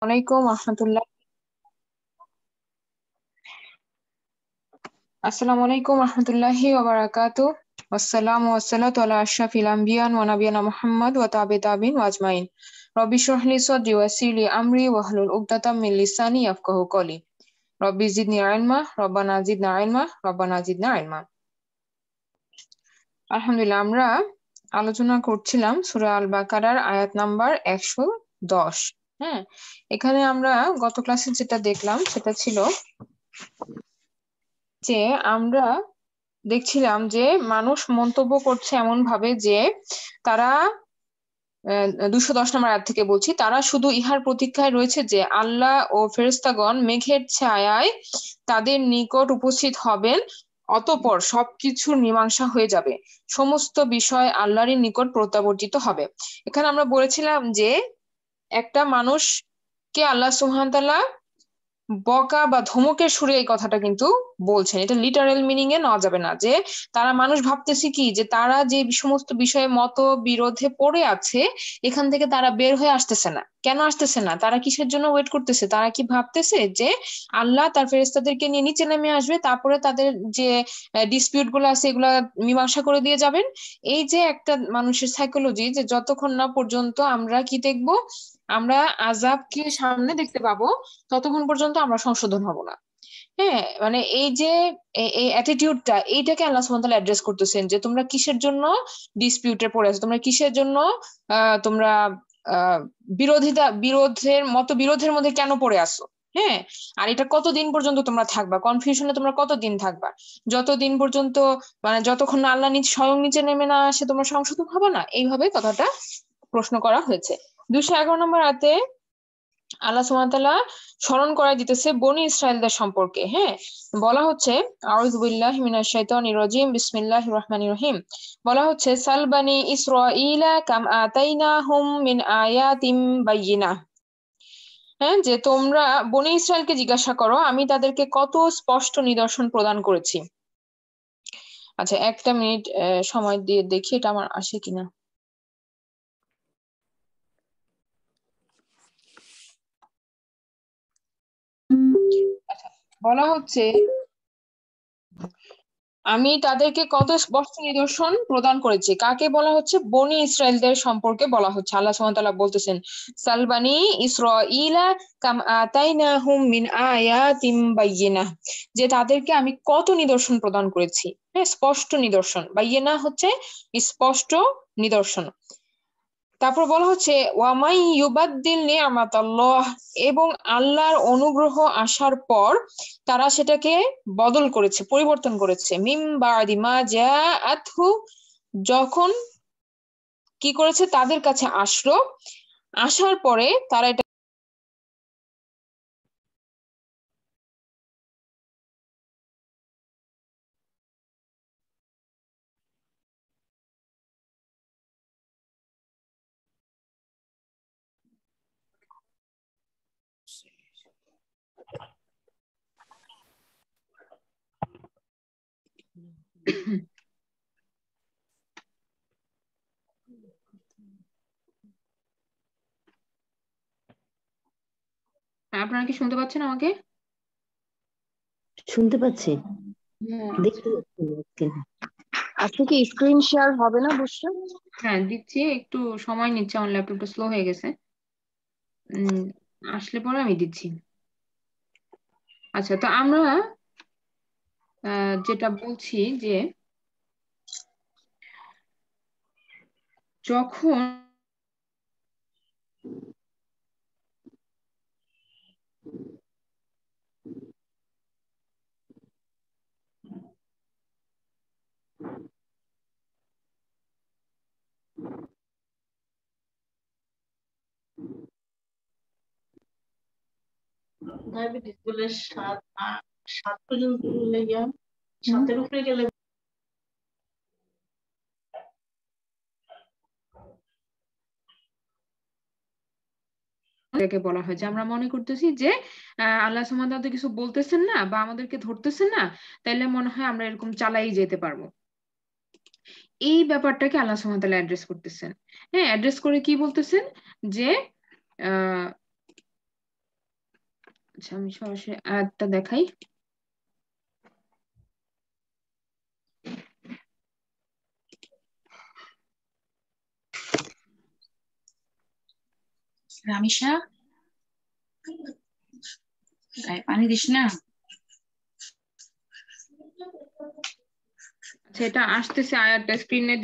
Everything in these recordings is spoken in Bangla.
আসসালামাইকুম আহমদুল্লাহ আসসালামু আলাইকুম আহমদুল্লাহি ওবারাকাত আসসালামু আসসালাত আলা আশরাফ ইলাম্বিয়ান ওয়া আলহামদুলিল্লাহ আমরা আলোচনা করছিলাম সূরা আল বাকারার আয়াত নাম্বার 110 হ্যাঁ এখানে আমরা গত ক্লাসে যেটা দেখলাম সেটা ছিল যে আমরা দেখছিলাম যে মানুষ মন্তব্য করছে এমন ভাবে যে তারা দুশো দশ নম্বর আর থেকে বলছি তারা শুধু ইহার প্রতীক্ষায় রয়েছে যে আল্লাহ ও ফেরেস্তাগণ মেঘের ছায়ায় তাদের নিকট উপস্থিত হবেন অতপর সবকিছুর মীমাংসা হয়ে যাবে সমস্ত বিষয় আল্লাহরই নিকট প্রত্যাবর্তিত হবে এখানে আমরা বলেছিলাম যে একটা মানুষকে আল্লাহ সুহানতালা বকা বা ধমকের সুরে এই কথাটা কিন্তু বলছেন এটা লিটারেল মিনিং এ নেওয়া যাবে না যে তারা মানুষ ভাবতেছে কি যে তারা যে সমস্ত বিষয়ে মত বিরোধে পড়ে আছে এখান থেকে তারা বের হয়ে আসতেছে না কেন আসতেছে না তারা কিসের জন্য ওয়েট করতেছে তারা কি ভাবতেছে যে আল্লাহ তার ফেরেস্তাদেরকে নিয়ে নিচে নেমে আসবে তারপরে তাদের যে ডিসপিউট গুলো আছে এগুলা মীমাংসা করে দিয়ে যাবেন এই যে একটা মানুষের সাইকোলজি যে যতক্ষণ না পর্যন্ত আমরা কি দেখবো আমরা আজাবকে সামনে দেখতে পাবো ততক্ষণ পর্যন্ত আমরা সংশোধন হব না হ্যাঁ মানে এই যে এই অ্যাটিটিউডটা এইটাকে আল্লাহ সুবহানাহু অ্যাড্রেস করতেছেন যে তোমরা কিসের জন্য ডিসপিউটে পড়ে আছো তোমরা কিসের জন্য তোমরা বিরোধিতা বিরোধের মতো বিরোধের মধ্যে কেন পড়ে আসো হ্যাঁ আর এটা কতদিন পর্যন্ত তোমরা থাকবা কনফিউশনে তোমরা কতদিন থাকবা যতদিন পর্যন্ত মানে যতক্ষণ আল্লাহ নিজ স্বয়ং নিচে নেমে না আসে তোমরা সংশোধন হবে না এইভাবে কথাটা প্রশ্ন করা হয়েছে দুশো এগারো নম্বর আতে আল্লাহ সুমাতালা স্মরণ করা দিতেছে বনি ইসরায়েলদের সম্পর্কে হ্যাঁ বলা হচ্ছে আউজবুল্লাহ হিমিনা শাইতানির রাজিম বিসমিল্লাহ রহমানির রহিম বলা হচ্ছে সালবানি ইসরাঈলা কাম আতাইনাহুম মিন আয়াতিম বাইয়িনা হ্যাঁ যে তোমরা বনি ইসরায়েলকে জিজ্ঞাসা করো আমি তাদেরকে কত স্পষ্ট নিদর্শন প্রদান করেছি আচ্ছা একটা মিনিট সময় দিয়ে দেখি এটা আমার আসে কিনা আচ্ছা, বলা হচ্ছে আমি তাদেরকে কত স্পষ্ট নিদর্শন প্রদান করেছি কাকে বলা হচ্ছে বনি ইসরায়েলদের সম্পর্কে বলা হচ্ছে আল্লাহ সুবহানাহু বলতেছেন সালবানি ইলা কাম আতাইনাহুম মিন আয়াতিম বাইয়িনা যে তাদেরকে আমি কত নিদর্শন প্রদান করেছি হ্যাঁ স্পষ্ট নিদর্শন বাইয়িনা হচ্ছে স্পষ্ট নিদর্শন তারপর বলা হচ্ছে ওয়ামাই ইউবাদ্দিল নিয়ামাত আল্লাহ এবং আল্লাহর অনুগ্রহ আসার পর তারা সেটাকে বদল করেছে পরিবর্তন করেছে মিম বাদিমা যা আথু যখন কি করেছে তাদের কাছে আসলো আসার পরে তারা এটা আপনারা কি শুনতে পাচ্ছেন আমাকে শুনতে পাচ্ছি হ্যাঁ। দেখতে আজকে কি স্ক্রিন শেয়ার হবে না বুঝছো হ্যাঁ দিচ্ছি একটু সময় নিচ্ছে আমার ল্যাপটপটা স্লো হয়ে গেছে আসলে পরে আমি দিচ্ছি আচ্ছা তো আমরা যেটা বলছি যে যখন ডায়াবেটিস বলে সাত সাত পর্যন্ত সাতের উপরে গেলে বলা হয় যে আমরা মনে করতেছি যে আল্লাহ সুমাদ কিছু বলতেছেন না বা আমাদেরকে ধরতেছেন না তাইলে মনে হয় আমরা এরকম চালাই যেতে পারবো এই ব্যাপারটাকে আল্লাহ সুমাতাল অ্যাড্রেস করতেছেন হ্যাঁ অ্যাড্রেস করে কি বলতেছেন যে আহ আচ্ছা আমি সরাসরি আরেকটা দেখাই পানি দিস না আচ্ছা,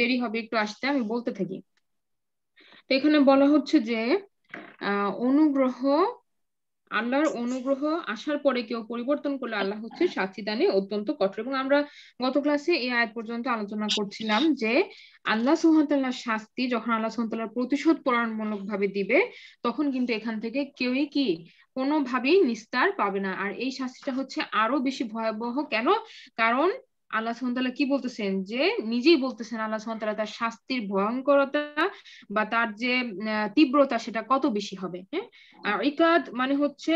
দেরি হবে একটু আসতে বলতে থাকি এখানে বলা হচ্ছে যে অনুগ্রহ আল্লাহর অনুগ্রহ আসার পরে কেউ পরিবর্তন করলে আল্লাহ হচ্ছে দানে অত্যন্ত কঠোর এবং আমরা গত ক্লাসে এই আয়াত পর্যন্ত আলোচনা করছিলাম যে আল্লাহ সুহান্তাল্লাহ শাস্তি যখন আল্লাহ সুহান্তাল্লাহ প্রতিশোধ পরায়ণমূলক ভাবে দিবে তখন কিন্তু এখান থেকে কেউই কি কোনোভাবেই নিস্তার পাবে না আর এই শাস্তিটা হচ্ছে আরো বেশি ভয়াবহ কেন কারণ আল্লাহ সন্তালা কি বলতেছেন যে নিজেই বলতেছেন আল্লাহ সন্তালা তার শাস্তির ভয়ঙ্করতা বা তার যে তীব্রতা সেটা কত বেশি হবে হ্যাঁ ইকাদ মানে হচ্ছে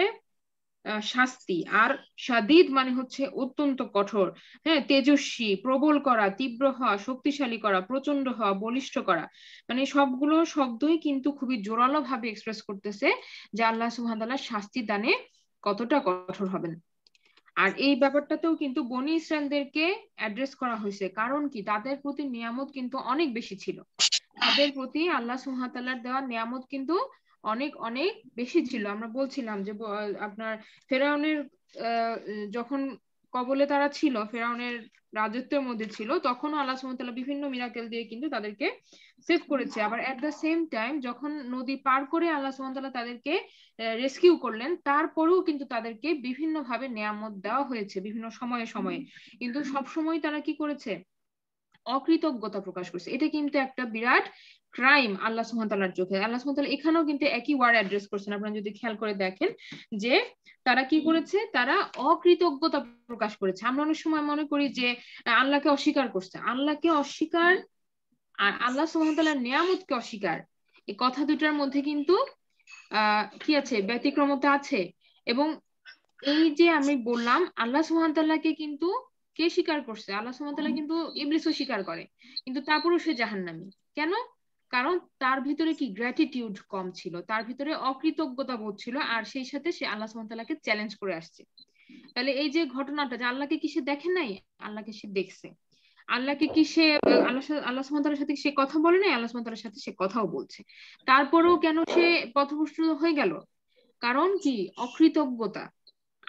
শাস্তি আর সাদিদ মানে হচ্ছে অত্যন্ত কঠোর হ্যাঁ তেজস্বী প্রবল করা তীব্র হওয়া শক্তিশালী করা প্রচন্ড হওয়া বলিষ্ঠ করা মানে সবগুলো শব্দই কিন্তু খুবই জোরালো ভাবে এক্সপ্রেস করতেছে যে আল্লাহ সুহান শাস্তি দানে কতটা কঠোর হবেন আর এই ব্যাপারটাতেও কিন্তু বনি ইসরায়েলদেরকে অ্যাড্রেস করা হয়েছে কারণ কি তাদের প্রতি নিয়ামত কিন্তু অনেক বেশি ছিল তাদের প্রতি আল্লাহ সুহাতাল্লার দেওয়া নিয়ামত কিন্তু অনেক অনেক বেশি ছিল আমরা বলছিলাম যে আপনার ফেরাউনের যখন কবলে তারা ছিল ফেরাউনের রাজত্বের মধ্যে ছিল তখনও আল্লাহ সুমতলা বিভিন্ন মিরাকেল দিয়ে কিন্তু তাদেরকে সেভ করেছে আবার এট দা সেম টাইম যখন নদী পার করে আল্লাহ সুমতলা তাদেরকে রেস্কিউ করলেন তারপরেও কিন্তু তাদেরকে বিভিন্নভাবে নেয়ামত দেওয়া হয়েছে বিভিন্ন সময়ে সময়ে কিন্তু সবসময় তারা কি করেছে অকৃতজ্ঞতা প্রকাশ করছে এটা কিন্তু একটা বিরাট ক্রাইম আল্লাহ সুহামতাল্লার চোখে আল্লাহ সুহামতাল্লাহ এখানেও কিন্তু একই ওয়ার্ড অ্যাড্রেস করছেন আপনারা যদি খেয়াল করে দেখেন যে তারা কি করেছে তারা অকৃতজ্ঞতা প্রকাশ করেছে আমরা অনেক সময় মনে করি যে আল্লাহকে অস্বীকার করছে আল্লাহকে অস্বীকার আর আল্লাহ সুহামতাল্লাহর নিয়ামতকে অস্বীকার এই কথা দুটার মধ্যে কিন্তু কি আছে ব্যতিক্রমতা আছে এবং এই যে আমি বললাম আল্লাহ সুহামতাল্লাহকে কিন্তু কে স্বীকার করছে আল্লাহ সুহামতাল্লাহ কিন্তু ইবলিসও স্বীকার করে কিন্তু তা সে জাহান্নামি কেন কারণ তার ভিতরে কি গ্র্যাটিটিউড কম ছিল তার ভিতরে অকৃতজ্ঞতা বোধ ছিল আর সেই সাথে সে আল্লাহ সুমতালাকে চ্যালেঞ্জ করে আসছে তাহলে এই যে ঘটনাটা যে আল্লাহকে কি সে দেখে নাই আল্লাহকে সে দেখছে আল্লাহকে কি সে আল্লাহ আল্লাহ সাথে সে কথা বলে নাই আল্লাহ সুমতালার সাথে সে কথাও বলছে তারপরেও কেন সে পথভ্রষ্ট হয়ে গেল কারণ কি অকৃতজ্ঞতা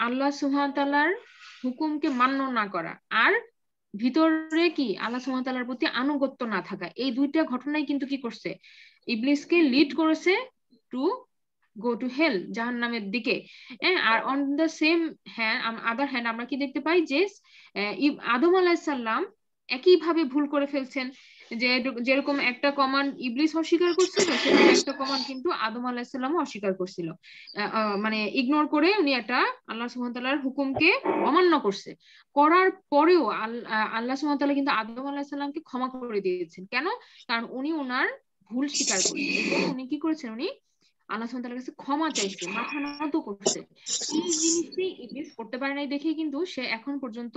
আল্লাহ সুহান হুকুমকে মান্য না করা আর ভিতরে কি আল্লাহ সুমতালার প্রতি আনুগত্য না থাকা এই দুইটা ঘটনাই কিন্তু কি করছে ইবলিসকে লিড করেছে টু গো টু হেল জাহান নামের দিকে হ্যাঁ, আর অন দ্য সেম হ্যাঁ আদার হ্যান্ড আমরা কি দেখতে পাই যে আদম আলাহিসাল্লাম একই ভাবে ভুল করে ফেলছেন যে যেরকম একটা কমান্ড ইবলিস অস্বীকার করছিল সেরকম একটা কমান্ড কিন্তু আদম আলাহিসাল্লাম অস্বীকার করছিল মানে ইগনোর করে উনি একটা আল্লাহ সুহামতাল্লার হুকুমকে অমান্য করছে করার পরেও আল্লাহ সুহামতাল্লাহ কিন্তু আদম আলাহিসাল্লামকে ক্ষমা করে দিয়েছেন কেন কারণ উনি ওনার ভুল স্বীকার করছেন উনি কি করেছেন উনি আল্লাহ সুবহানাহু কাছে ক্ষমা চাইছে মাথা নত করছে এই জিনিসটি ইবলিস করতে পারে নাই দেখে কিন্তু সে এখন পর্যন্ত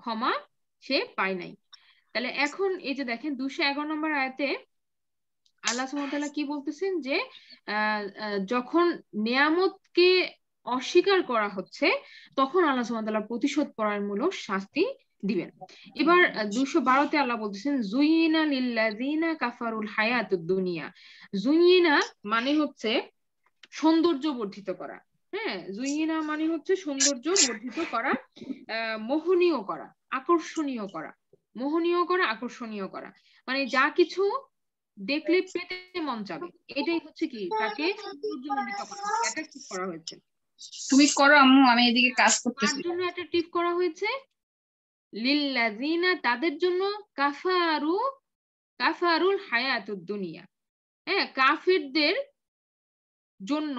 ক্ষমা সে পায় নাই তাহলে এখন এই যে দেখেন দুশো এগারো নম্বর আয়াতে আল্লাহ সুমতলা কি বলতেছেন যে যখন নিয়ামতকে অস্বীকার করা হচ্ছে তখন আল্লাহ সুমতলা প্রতিশোধ মূলক শাস্তি দিবেন এবার দুশো বারোতে আল্লাহ বলতেছেন জুইনা লিল্লাজিনা কাফারুল হায়াত দুনিয়া জুইনা মানে হচ্ছে সৌন্দর্য বর্ধিত করা হ্যাঁ জুইনা মানে হচ্ছে সৌন্দর্য বর্ধিত করা মোহনীয় করা আকর্ষণীয় করা মোহনীয় করা আকর্ষণীয় করা মানে আচ্ছা। যা কিছু দেখলে আচ্ছা। পেতে মন চাবে এটাই হচ্ছে কি তাকে করা হয়েছে তুমি করো আম্মু আমি এদিকে কাজ করতেছি করা হয়েছে লিল্লাযিনা তাদের জন্য কাফারু কাফারুল হায়াতুদ দুনিয়া হ্যাঁ কাফিরদের জন্য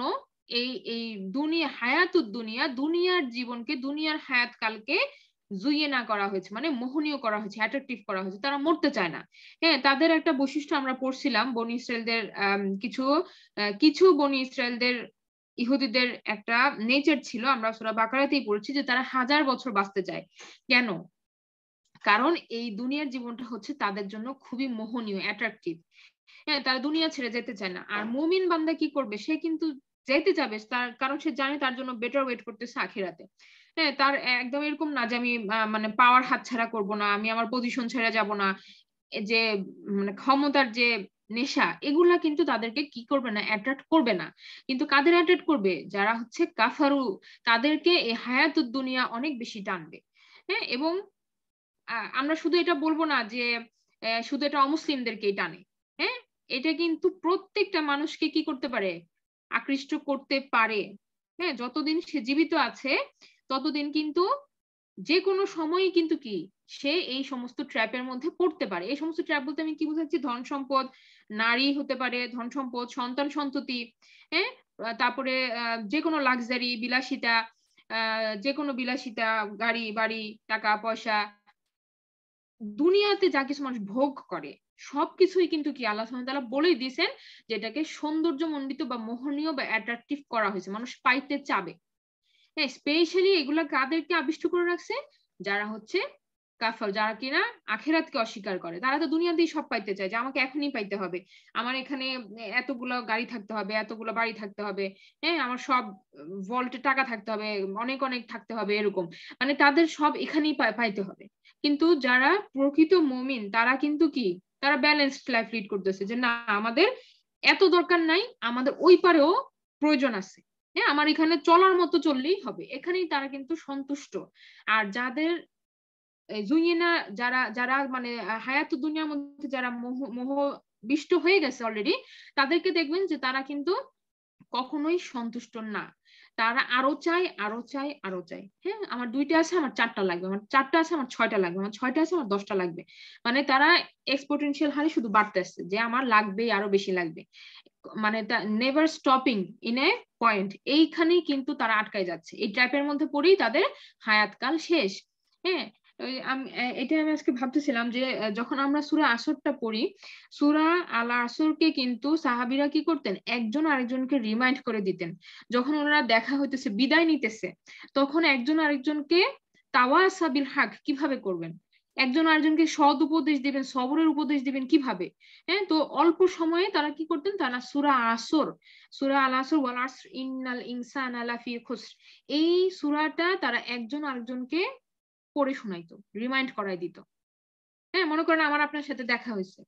এই এই দুনিয়া হায়াতুদ দুনিয়া দুনিয়ার জীবনকে দুনিয়ার হায়াত কালকে জুইয়েনা করা হয়েছে মানে মোহনীয় করা হয়েছে অ্যাট্রাকটিভ করা হয়েছে তারা মরতে চায় না হ্যাঁ তাদের একটা বৈশিষ্ট্য আমরা পড়ছিলাম বনি ইসরায়েলদের কিছু কিছু বনি ইসরায়েলদের ইহুদিদের একটা নেচার ছিল আমরা সুরা বাকারাতেই পড়েছি যে তারা হাজার বছর বাঁচতে চায় কেন কারণ এই দুনিয়ার জীবনটা হচ্ছে তাদের জন্য খুবই মোহনীয় অ্যাট্রাকটিভ হ্যাঁ তারা দুনিয়া ছেড়ে যেতে চায় না আর মুমিন বান্দা কি করবে সে কিন্তু যেতে যাবে তার কারণ সে জানে তার জন্য বেটার ওয়েট করতেছে আখিরাতে হ্যাঁ তার একদম এরকম না যে আমি মানে পাওয়ার হাতছাড়া করবো না আমি আমার পজিশন ছেড়ে যাব না যে মানে ক্ষমতার যে নেশা এগুলা কিন্তু তাদেরকে কি করবে না অ্যাট্রাক্ট করবে না কিন্তু কাদের অ্যাট্রাক্ট করবে যারা হচ্ছে কাফারু তাদেরকে এই হায়াত দুনিয়া অনেক বেশি টানবে হ্যাঁ এবং আমরা শুধু এটা বলবো না যে শুধু এটা অমুসলিমদেরকেই টানে হ্যাঁ এটা কিন্তু প্রত্যেকটা মানুষকে কি করতে পারে আকৃষ্ট করতে পারে হ্যাঁ যতদিন সে জীবিত আছে ততদিন কিন্তু যে কোনো সময়ই কিন্তু কি সে এই সমস্ত ট্র্যাপের মধ্যে পড়তে পারে এই সমস্ত ট্র্যাপ বলতে আমি কি বুঝাচ্ছি ধন সম্পদ নারী হতে পারে ধন সম্পদ সন্তান সন্ততি হ্যাঁ তারপরে যে কোনো লাক্সারি বিলাসিতা যে কোনো বিলাসিতা গাড়ি বাড়ি টাকা পয়সা দুনিয়াতে যা কিছু মানুষ ভোগ করে সবকিছুই কিন্তু কি আল্লাহ তালা বলেই দিয়েছেন যেটাকে সৌন্দর্য মন্ডিত বা মোহনীয় বা অ্যাট্রাকটিভ করা হয়েছে মানুষ পাইতে চাবে হ্যাঁ স্পেশালি এগুলা কাদেরকে আবিষ্ট করে রাখছে যারা হচ্ছে কাফল যারা কিনা আখেরাতকে অস্বীকার করে তারা তো দুনিয়াতেই সব পাইতে চায় যে আমাকে এখনই পাইতে হবে আমার এখানে এতগুলো গাড়ি থাকতে হবে এতগুলো বাড়ি থাকতে হবে হ্যাঁ আমার সব ভল্টে টাকা থাকতে হবে অনেক অনেক থাকতে হবে এরকম মানে তাদের সব এখানেই পাইতে হবে কিন্তু যারা প্রকৃত মমিন তারা কিন্তু কি তারা ব্যালেন্সড লাইফ লিড করতেছে যে না আমাদের এত দরকার নাই আমাদের ওই পারেও প্রয়োজন আছে হ্যাঁ আমার এখানে চলার মতো চললেই হবে এখানেই তারা কিন্তু সন্তুষ্ট আর যাদের যারা যারা মানে হায়াত দুনিয়ার মধ্যে যারা মোহ বিষ্ট হয়ে গেছে অলরেডি তাদেরকে দেখবেন যে তারা কিন্তু কখনোই সন্তুষ্ট না তারা আরো চাই আরো চাই আরো চাই হ্যাঁ আমার দুইটা আছে আমার চারটা লাগবে আমার চারটা আছে আমার ছয়টা লাগবে আমার ছয়টা আছে আমার দশটা লাগবে মানে তারা এক্সপোটেন্সিয়াল হারে শুধু বাড়তে আসছে যে আমার লাগবে আরো বেশি লাগবে মানে never stopping in a point এইখানেই কিন্তু তারা আটকায় যাচ্ছে এই ট্র্যাপের মধ্যে পড়েই তাদের হায়াতকাল শেষ হ্যাঁ আমি এটা আমি আজকে ভাবতেছিলাম যে যখন আমরা সুরা আসরটা পড়ি সুরা আল আসরকে কিন্তু সাহাবিরা কি করতেন একজন আরেকজনকে রিমাইন্ড করে দিতেন যখন ওনারা দেখা হইতেছে বিদায় নিতেছে তখন একজন আরেকজনকে তাওয়া সাবির হাক কিভাবে করবেন একজন আরেকজনকে সদ উপদেশ দিবেন সবরের উপদেশ দিবেন কিভাবে হ্যাঁ তো অল্প সময়ে তারা কি করতেন তারা সুরা আসর সুরা আল আসর ওয়াল আসর ইন্নাল ইনসান আলাফি খুসর এই সুরাটা তারা একজন আরেকজনকে পড়ে শোনাইতো রিমাইন্ড করাই দিত হ্যাঁ মনে করেন আমার আপনার সাথে দেখা হয়েছে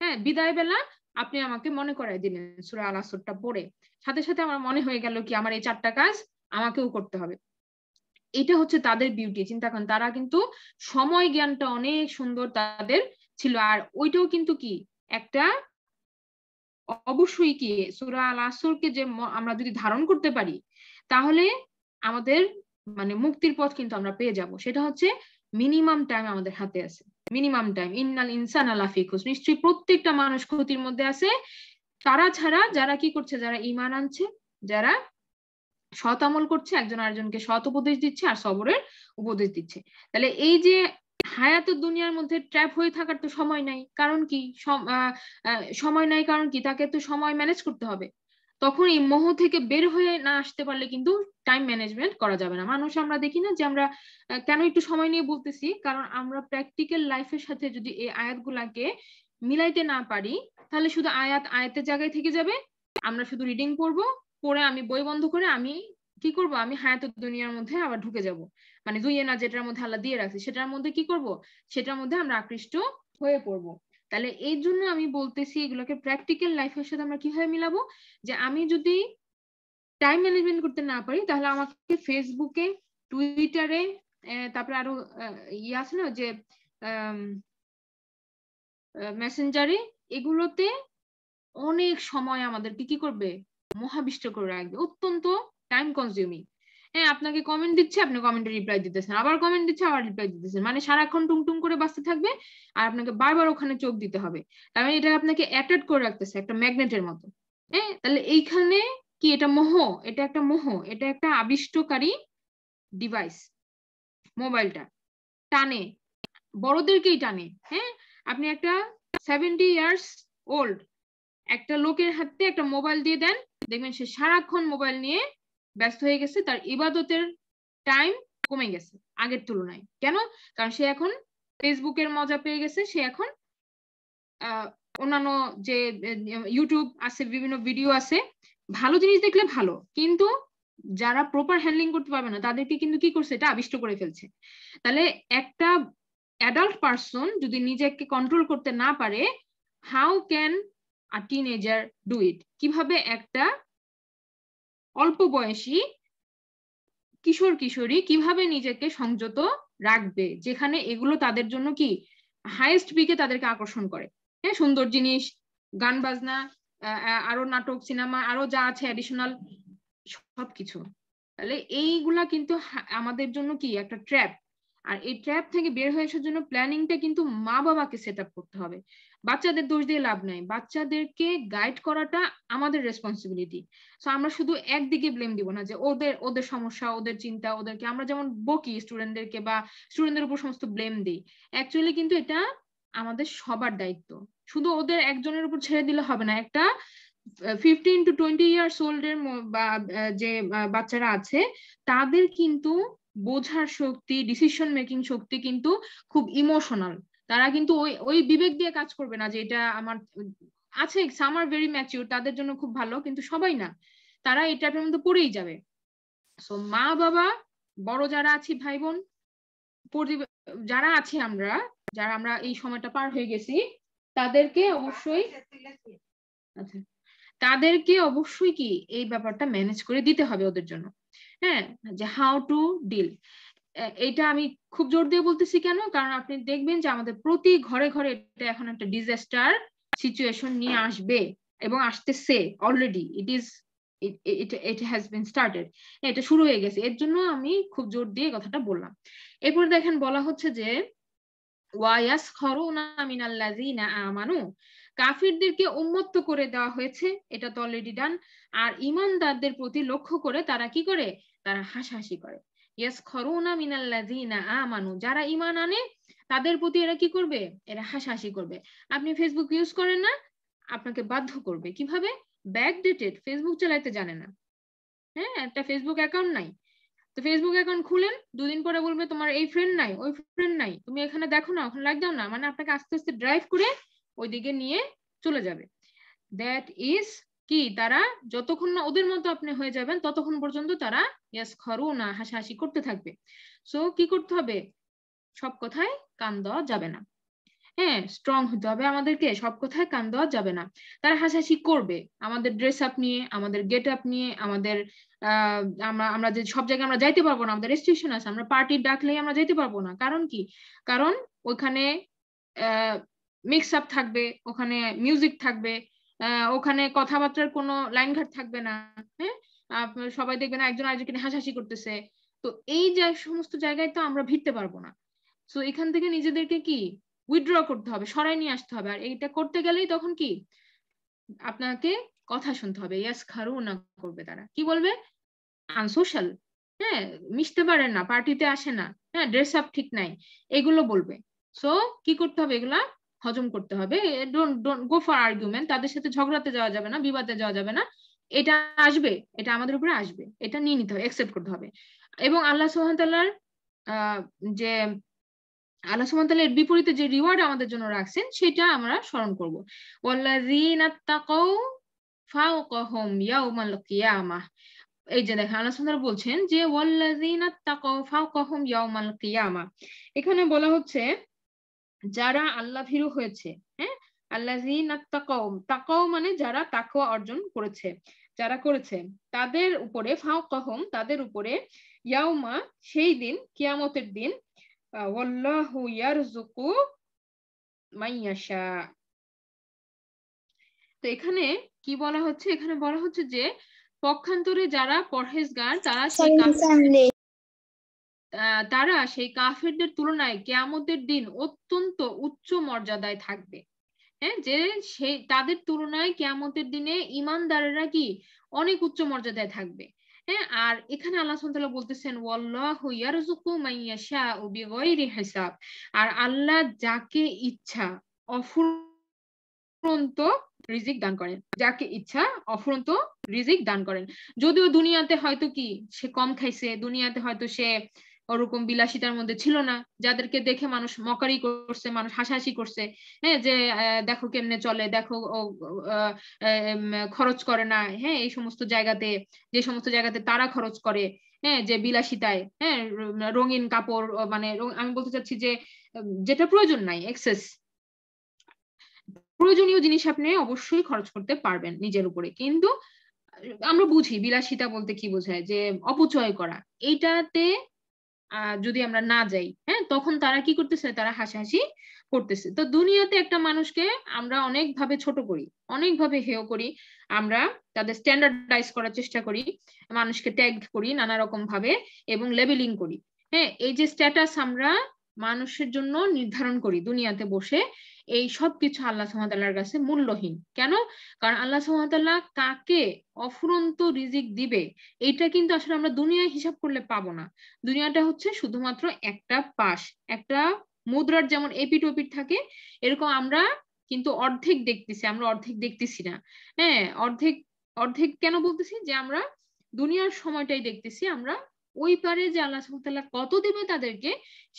হ্যাঁ বিদায় বেলা আপনি আমাকে মনে করাই দিলেন সুরা আলাসরটা পড়ে সাথে সাথে আমার মনে হয়ে গেল কি আমার এই চারটা কাজ আমাকেও করতে হবে এটা হচ্ছে তাদের বিউটি চিন্তা করেন তারা কিন্তু সময় জ্ঞানটা অনেক সুন্দর তাদের ছিল আর ওইটাও কিন্তু কি একটা অবশ্যই কি সুরা আল আসরকে যে আমরা যদি ধারণ করতে পারি তাহলে আমাদের মানে মুক্তির পথ কিন্তু আমরা পেয়ে যাব সেটা হচ্ছে মিনিমাম টাইম আমাদের হাতে আছে মিনিমাম টাইম ইন্নাল ইনসান আলাফি নিশ্চয়ই প্রত্যেকটা মানুষ ক্ষতির মধ্যে আছে তারা ছাড়া যারা কি করছে যারা ইমান আনছে যারা সৎ আমল করছে একজন আরেকজনকে সৎ উপদেশ দিচ্ছে আর সবরের উপদেশ দিচ্ছে তাহলে এই যে হায়াত দুনিয়ার মধ্যে ট্র্যাপ হয়ে থাকার তো সময় নাই কারণ কি সময় নাই কারণ কি তাকে তো সময় ম্যানেজ করতে হবে তখন এই মোহ থেকে বের হয়ে না আসতে পারলে কিন্তু টাইম ম্যানেজমেন্ট করা যাবে না মানুষ আমরা দেখি না যে আমরা কেন একটু সময় নিয়ে বলতেছি কারণ আমরা প্র্যাকটিক্যাল লাইফের সাথে যদি এই আয়াতগুলাকে মিলাইতে না পারি তাহলে শুধু আয়াত আয়াতের জায়গায় থেকে যাবে আমরা শুধু রিডিং করব পরে আমি বই বন্ধ করে আমি কি করব আমি হায়াত দুনিয়ার মধ্যে আবার ঢুকে যাব মানে দুইয়ে না যেটার মধ্যে আল্লাহ দিয়ে রাখছি সেটার মধ্যে কি করব সেটার মধ্যে আমরা আকৃষ্ট হয়ে পড়বো তাহলে এই জন্য আমি বলতেছি এগুলোকে প্র্যাকটিক্যাল লাইফের সাথে আমরা কিভাবে মিলাবো যে আমি যদি টাইম ম্যানেজমেন্ট করতে না পারি তাহলে আমাকে ফেসবুকে টুইটারে তারপরে আরো ইয়ে আছে না যে মেসেঞ্জারে এগুলোতে অনেক সময় আমাদেরকে কি করবে মহাবিষ্ট করে রাখবে অত্যন্ত টাইম কনজিউমিং হ্যাঁ আপনাকে কমেন্ট দিচ্ছে আপনি কমেন্টে রিপ্লাই দিতেছেন আবার কমেন্ট দিচ্ছে আবার রিপ্লাই দিতেছেন মানে সারাক্ষণ টুংটুং করে বাঁচতে থাকবে আর আপনাকে বারবার ওখানে চোখ দিতে হবে তার মানে এটা আপনাকে অ্যাট্রাক্ট করে রাখতেছে একটা ম্যাগনেটের মতো হ্যাঁ তাহলে এইখানে কি এটা মোহ এটা একটা মোহ এটা একটা আবিষ্টকারী ডিভাইস মোবাইলটা টানে বড়দেরকেই টানে হ্যাঁ আপনি একটা সেভেন্টি ইয়ার্স ওল্ড একটা লোকের হাতে একটা মোবাইল দিয়ে দেন দেখবেন সে সারাক্ষণ মোবাইল নিয়ে ব্যস্ত হয়ে গেছে তার ইবাদতের টাইম কমে গেছে আগের তুলনায় কেন কারণ সে এখন ফেসবুকের মজা পেয়ে গেছে সে এখন অন্যান্য যে ইউটিউব আছে বিভিন্ন ভিডিও আছে ভালো জিনিস দেখলে ভালো কিন্তু যারা প্রপার হ্যান্ডলিং করতে পারবে না তাদেরকে কিন্তু কি করছে এটা আবিষ্ট করে ফেলছে তাহলে একটা অ্যাডাল্ট পার্সন যদি নিজেকে কন্ট্রোল করতে না পারে how can a ager do it কিভাবে একটা অল্প বয়সী কিশোর কিশোরী কিভাবে নিজেকে সংযত রাখবে যেখানে এগুলো তাদের জন্য কি হাইয়েস্ট পিকে তাদেরকে আকর্ষণ করে হ্যাঁ সুন্দর জিনিস গান বাজনা আরো নাটক সিনেমা আরো যা আছে অ্যাডিশনাল সবকিছু তাহলে এইগুলা কিন্তু আমাদের জন্য কি একটা ট্র্যাপ আর এই ট্র্যাপ থেকে বের হয়ে আসার জন্য প্ল্যানিংটা কিন্তু মা বাবাকে সেট আপ করতে হবে বাচ্চাদের দোষ দিয়ে লাভ নাই বাচ্চাদেরকে গাইড করাটা আমাদের রেসপন্সিবিলিটি সো আমরা শুধু একদিকে ব্লেম দিব না যে ওদের ওদের সমস্যা ওদের চিন্তা ওদেরকে আমরা যেমন বকি স্টুডেন্টদেরকে বা স্টুডেন্টদের উপর সমস্ত ব্লেম দিই অ্যাকচুয়ালি কিন্তু এটা আমাদের সবার দায়িত্ব শুধু ওদের একজনের উপর ছেড়ে দিলে হবে না একটা fifteen to twenty years old এর যে বাচ্চারা আছে তাদের কিন্তু বোঝার শক্তি ডিসিশন মেকিং শক্তি কিন্তু খুব ইমোশনাল তারা কিন্তু ওই ওই বিবেক দিয়ে কাজ করবে না যে এটা আমার আছে সামার ভেরি ম্যাচিউর তাদের জন্য খুব ভালো কিন্তু সবাই না তারা এই টাইপের মধ্যে পড়েই যাবে সো মা বাবা বড় যারা আছি ভাই বোন যারা আছি আমরা যারা আমরা এই সময়টা পার হয়ে গেছি তাদেরকে অবশ্যই আচ্ছা তাদেরকে অবশ্যই কি এই ব্যাপারটা ম্যানেজ করে দিতে হবে ওদের জন্য হ্যাঁ যে হাউ টু ডিল এটা আমি খুব জোর দিয়ে বলতেছি কেন কারণ আপনি দেখবেন যে আমাদের প্রতি ঘরে ঘরে এটা এখন একটা ডিজাস্টার সিচুয়েশন নিয়ে আসবে এবং আসতেছে already it is it has been started এটা শুরু হয়ে গেছে এর জন্য আমি খুব জোর দিয়ে কথাটা বললাম এরপর দেখেন বলা হচ্ছে যে ওয়ায়াস খরুনা মিনাল্লাযিনা আমানু কাফিরদেরকে উন্মত্ত করে দেওয়া হয়েছে এটা তো অলরেডি ডান আর ইমানদারদের প্রতি লক্ষ্য করে তারা কি করে তারা হাসাহাসি করে যারা ঈমান আনে তাদের প্রতি এরা কি করবে এরা হাসাহাসি করবে আপনি ফেসবুক ইউজ করেন না আপনাকে বাধ্য করবে কিভাবে ব্যাকডেটেড ফেসবুক চালাইতে জানে না হ্যাঁ একটা ফেসবুক অ্যাকাউন্ট নাই তো ফেসবুক অ্যাকাউন্ট খুলেন দুদিন পরে বলবে তোমার এই ফ্রেন্ড নাই ওই ফ্রেন্ড নাই তুমি এখানে দেখো না ওখানে লাগ দাও না মানে আপনাকে আস্তে আস্তে ড্রাইভ করে ওইদিকে নিয়ে চলে যাবে দ্যাট ইজ কি তারা যতক্ষণ না ওদের মতো আপনি হয়ে যাবেন ততক্ষণ পর্যন্ত তারা ইয়াস খরু না হাসাহাসি করতে থাকবে সো কি করতে হবে সব কথায় কান দেওয়া যাবে না হ্যাঁ স্ট্রং হতে হবে আমাদেরকে সব কথায় কান দেওয়া যাবে না তারা হাসাহাসি করবে আমাদের ড্রেস আপ নিয়ে আমাদের গেট আপ নিয়ে আমাদের আমরা আমরা যে সব জায়গায় আমরা যাইতে পারবো না আমাদের রেস্ট্রিকশন আছে আমরা পার্টি ডাকলেই আমরা যাইতে পারবো না কারণ কি কারণ ওখানে মিক্স আপ থাকবে ওখানে মিউজিক থাকবে ওখানে কথাবার্তার কোনো লাইনঘাট থাকবে না হ্যাঁ সবাই দেখবেন একজন আরেকজনকে হাসাহাসি করতেছে তো এই যে সমস্ত জায়গায় তো আমরা ভিড়তে পারবো না তো এখান থেকে নিজেদেরকে কি উইথড্র করতে হবে সরাই নিয়ে আসতে হবে আর এইটা করতে গেলেই তখন কি আপনাকে কথা শুনতে হবে ইয়াস খারু না করবে তারা কি বলবে আনসোশাল হ্যাঁ মিশতে পারে না পার্টিতে আসে না হ্যাঁ ড্রেস আপ ঠিক নাই এগুলো বলবে সো কি করতে হবে এগুলা হজম করতে হবে গো ফর আর্গুমেন্ট তাদের সাথে ঝগড়াতে যাওয়া যাবে না বিবাদে যাওয়া যাবে না এটা আসবে এটা আমাদের উপরে আসবে এটা নিয়ে নিতে হবে অ্যাকসেপ্ট করতে হবে এবং আল্লাহ সুহামতাল্লাহর যে আল্লাহ এর বিপরীতে যে রিওয়ার্ড আমাদের জন্য রাখছেন সেটা আমরা স্মরণ করবো কিয়ামাহ এই যে দেখেন আল্লাহ সুন্দর বলছেন যে ওয়াল্লাযিনা তাকাউ ফাউকাহুম ইয়াউমাল কিয়ামা এখানে বলা হচ্ছে যারা আল্লাহ ভীরু হয়েছে হ্যাঁ আল্লাহ তাকাও মানে যারা তাকওয়া অর্জন করেছে যারা করেছে তাদের উপরে ফাও কহম তাদের উপরে ইয়াউমা সেই দিন কিয়ামতের দিন তো এখানে কি বলা হচ্ছে এখানে বলা হচ্ছে যে পক্ষান্তরে যারা পরহেজগার তারা তারা সেই কাফেরদের তুলনায় কেয়ামতের দিন অত্যন্ত উচ্চ মর্যাদায় থাকবে হ্যাঁ যে সেই তাদের তুলনায় কেয়ামতের দিনে ইমানদারেরা কি অনেক উচ্চ মর্যাদায় থাকবে হ্যাঁ আর এখানে আল্লাহ সুন্তাল্লাহ বলতেছেন ওয়াল্লাহু ইয়ারযুকু মাইয়াশা ও বিগয়রি হিসাব আর আল্লাহ যাকে ইচ্ছা অফুরন্ত রিজিক দান করেন যাকে ইচ্ছা অফুরন্ত রিজিক দান করেন যদিও দুনিয়াতে হয়তো কি সে কম খাইছে দুনিয়াতে হয়তো সে আহ ওরকম বিলাসিতার মধ্যে ছিল না যাদেরকে দেখে মানুষ মকারি করছে মানুষ হাসাহাসি করছে হ্যাঁ যে দেখো কেমনে চলে দেখো খরচ করে না হ্যাঁ এই সমস্ত জায়গাতে যে সমস্ত জায়গাতে তারা খরচ করে হ্যাঁ যে বিলাসিতায় হ্যাঁ রঙিন কাপড় মানে আমি বলতে চাচ্ছি যে যেটা প্রয়োজন নাই এক্সেস প্রয়োজনীয় জিনিস আপনি অবশ্যই খরচ করতে পারবেন নিজের উপরে কিন্তু আমরা বুঝি বিলাসিতা বলতে কি বোঝায় যে অপচয় করা এইটাতে যদি আমরা না যাই হ্যাঁ তখন তারা কি করতেছে তারা হাসাহাসি করতেছে তো দুনিয়াতে একটা মানুষকে আমরা অনেক ভাবে ছোট করি অনেক ভাবে হেয় করি আমরা তাদের স্ট্যান্ডার্ডাইজ করার চেষ্টা করি মানুষকে ট্যাগ করি নানা রকম ভাবে এবং লেবেলিং করি হ্যাঁ এই যে স্ট্যাটাস আমরা মানুষের জন্য নির্ধারণ করি দুনিয়াতে বসে এই সব কিছু আল্লাহ সুহামতাল্লাহর কাছে মূল্যহীন কেন কারণ আল্লাহ সুহামতাল্লাহ কাকে অফুরন্ত রিজিক দিবে এটা কিন্তু আসলে আমরা দুনিয়ায় হিসাব করলে পাবো না দুনিয়াটা হচ্ছে শুধুমাত্র একটা পাশ একটা মুদ্রার যেমন এপিট ওপিট থাকে এরকম আমরা কিন্তু অর্ধেক দেখতেছি আমরা অর্ধেক দেখতেছি না হ্যাঁ অর্ধেক অর্ধেক কেন বলতেছি যে আমরা দুনিয়ার সময়টাই দেখতেছি আমরা ওই পারে যে আল্লাহ সুমতাল্লাহ কত দেবে তাদেরকে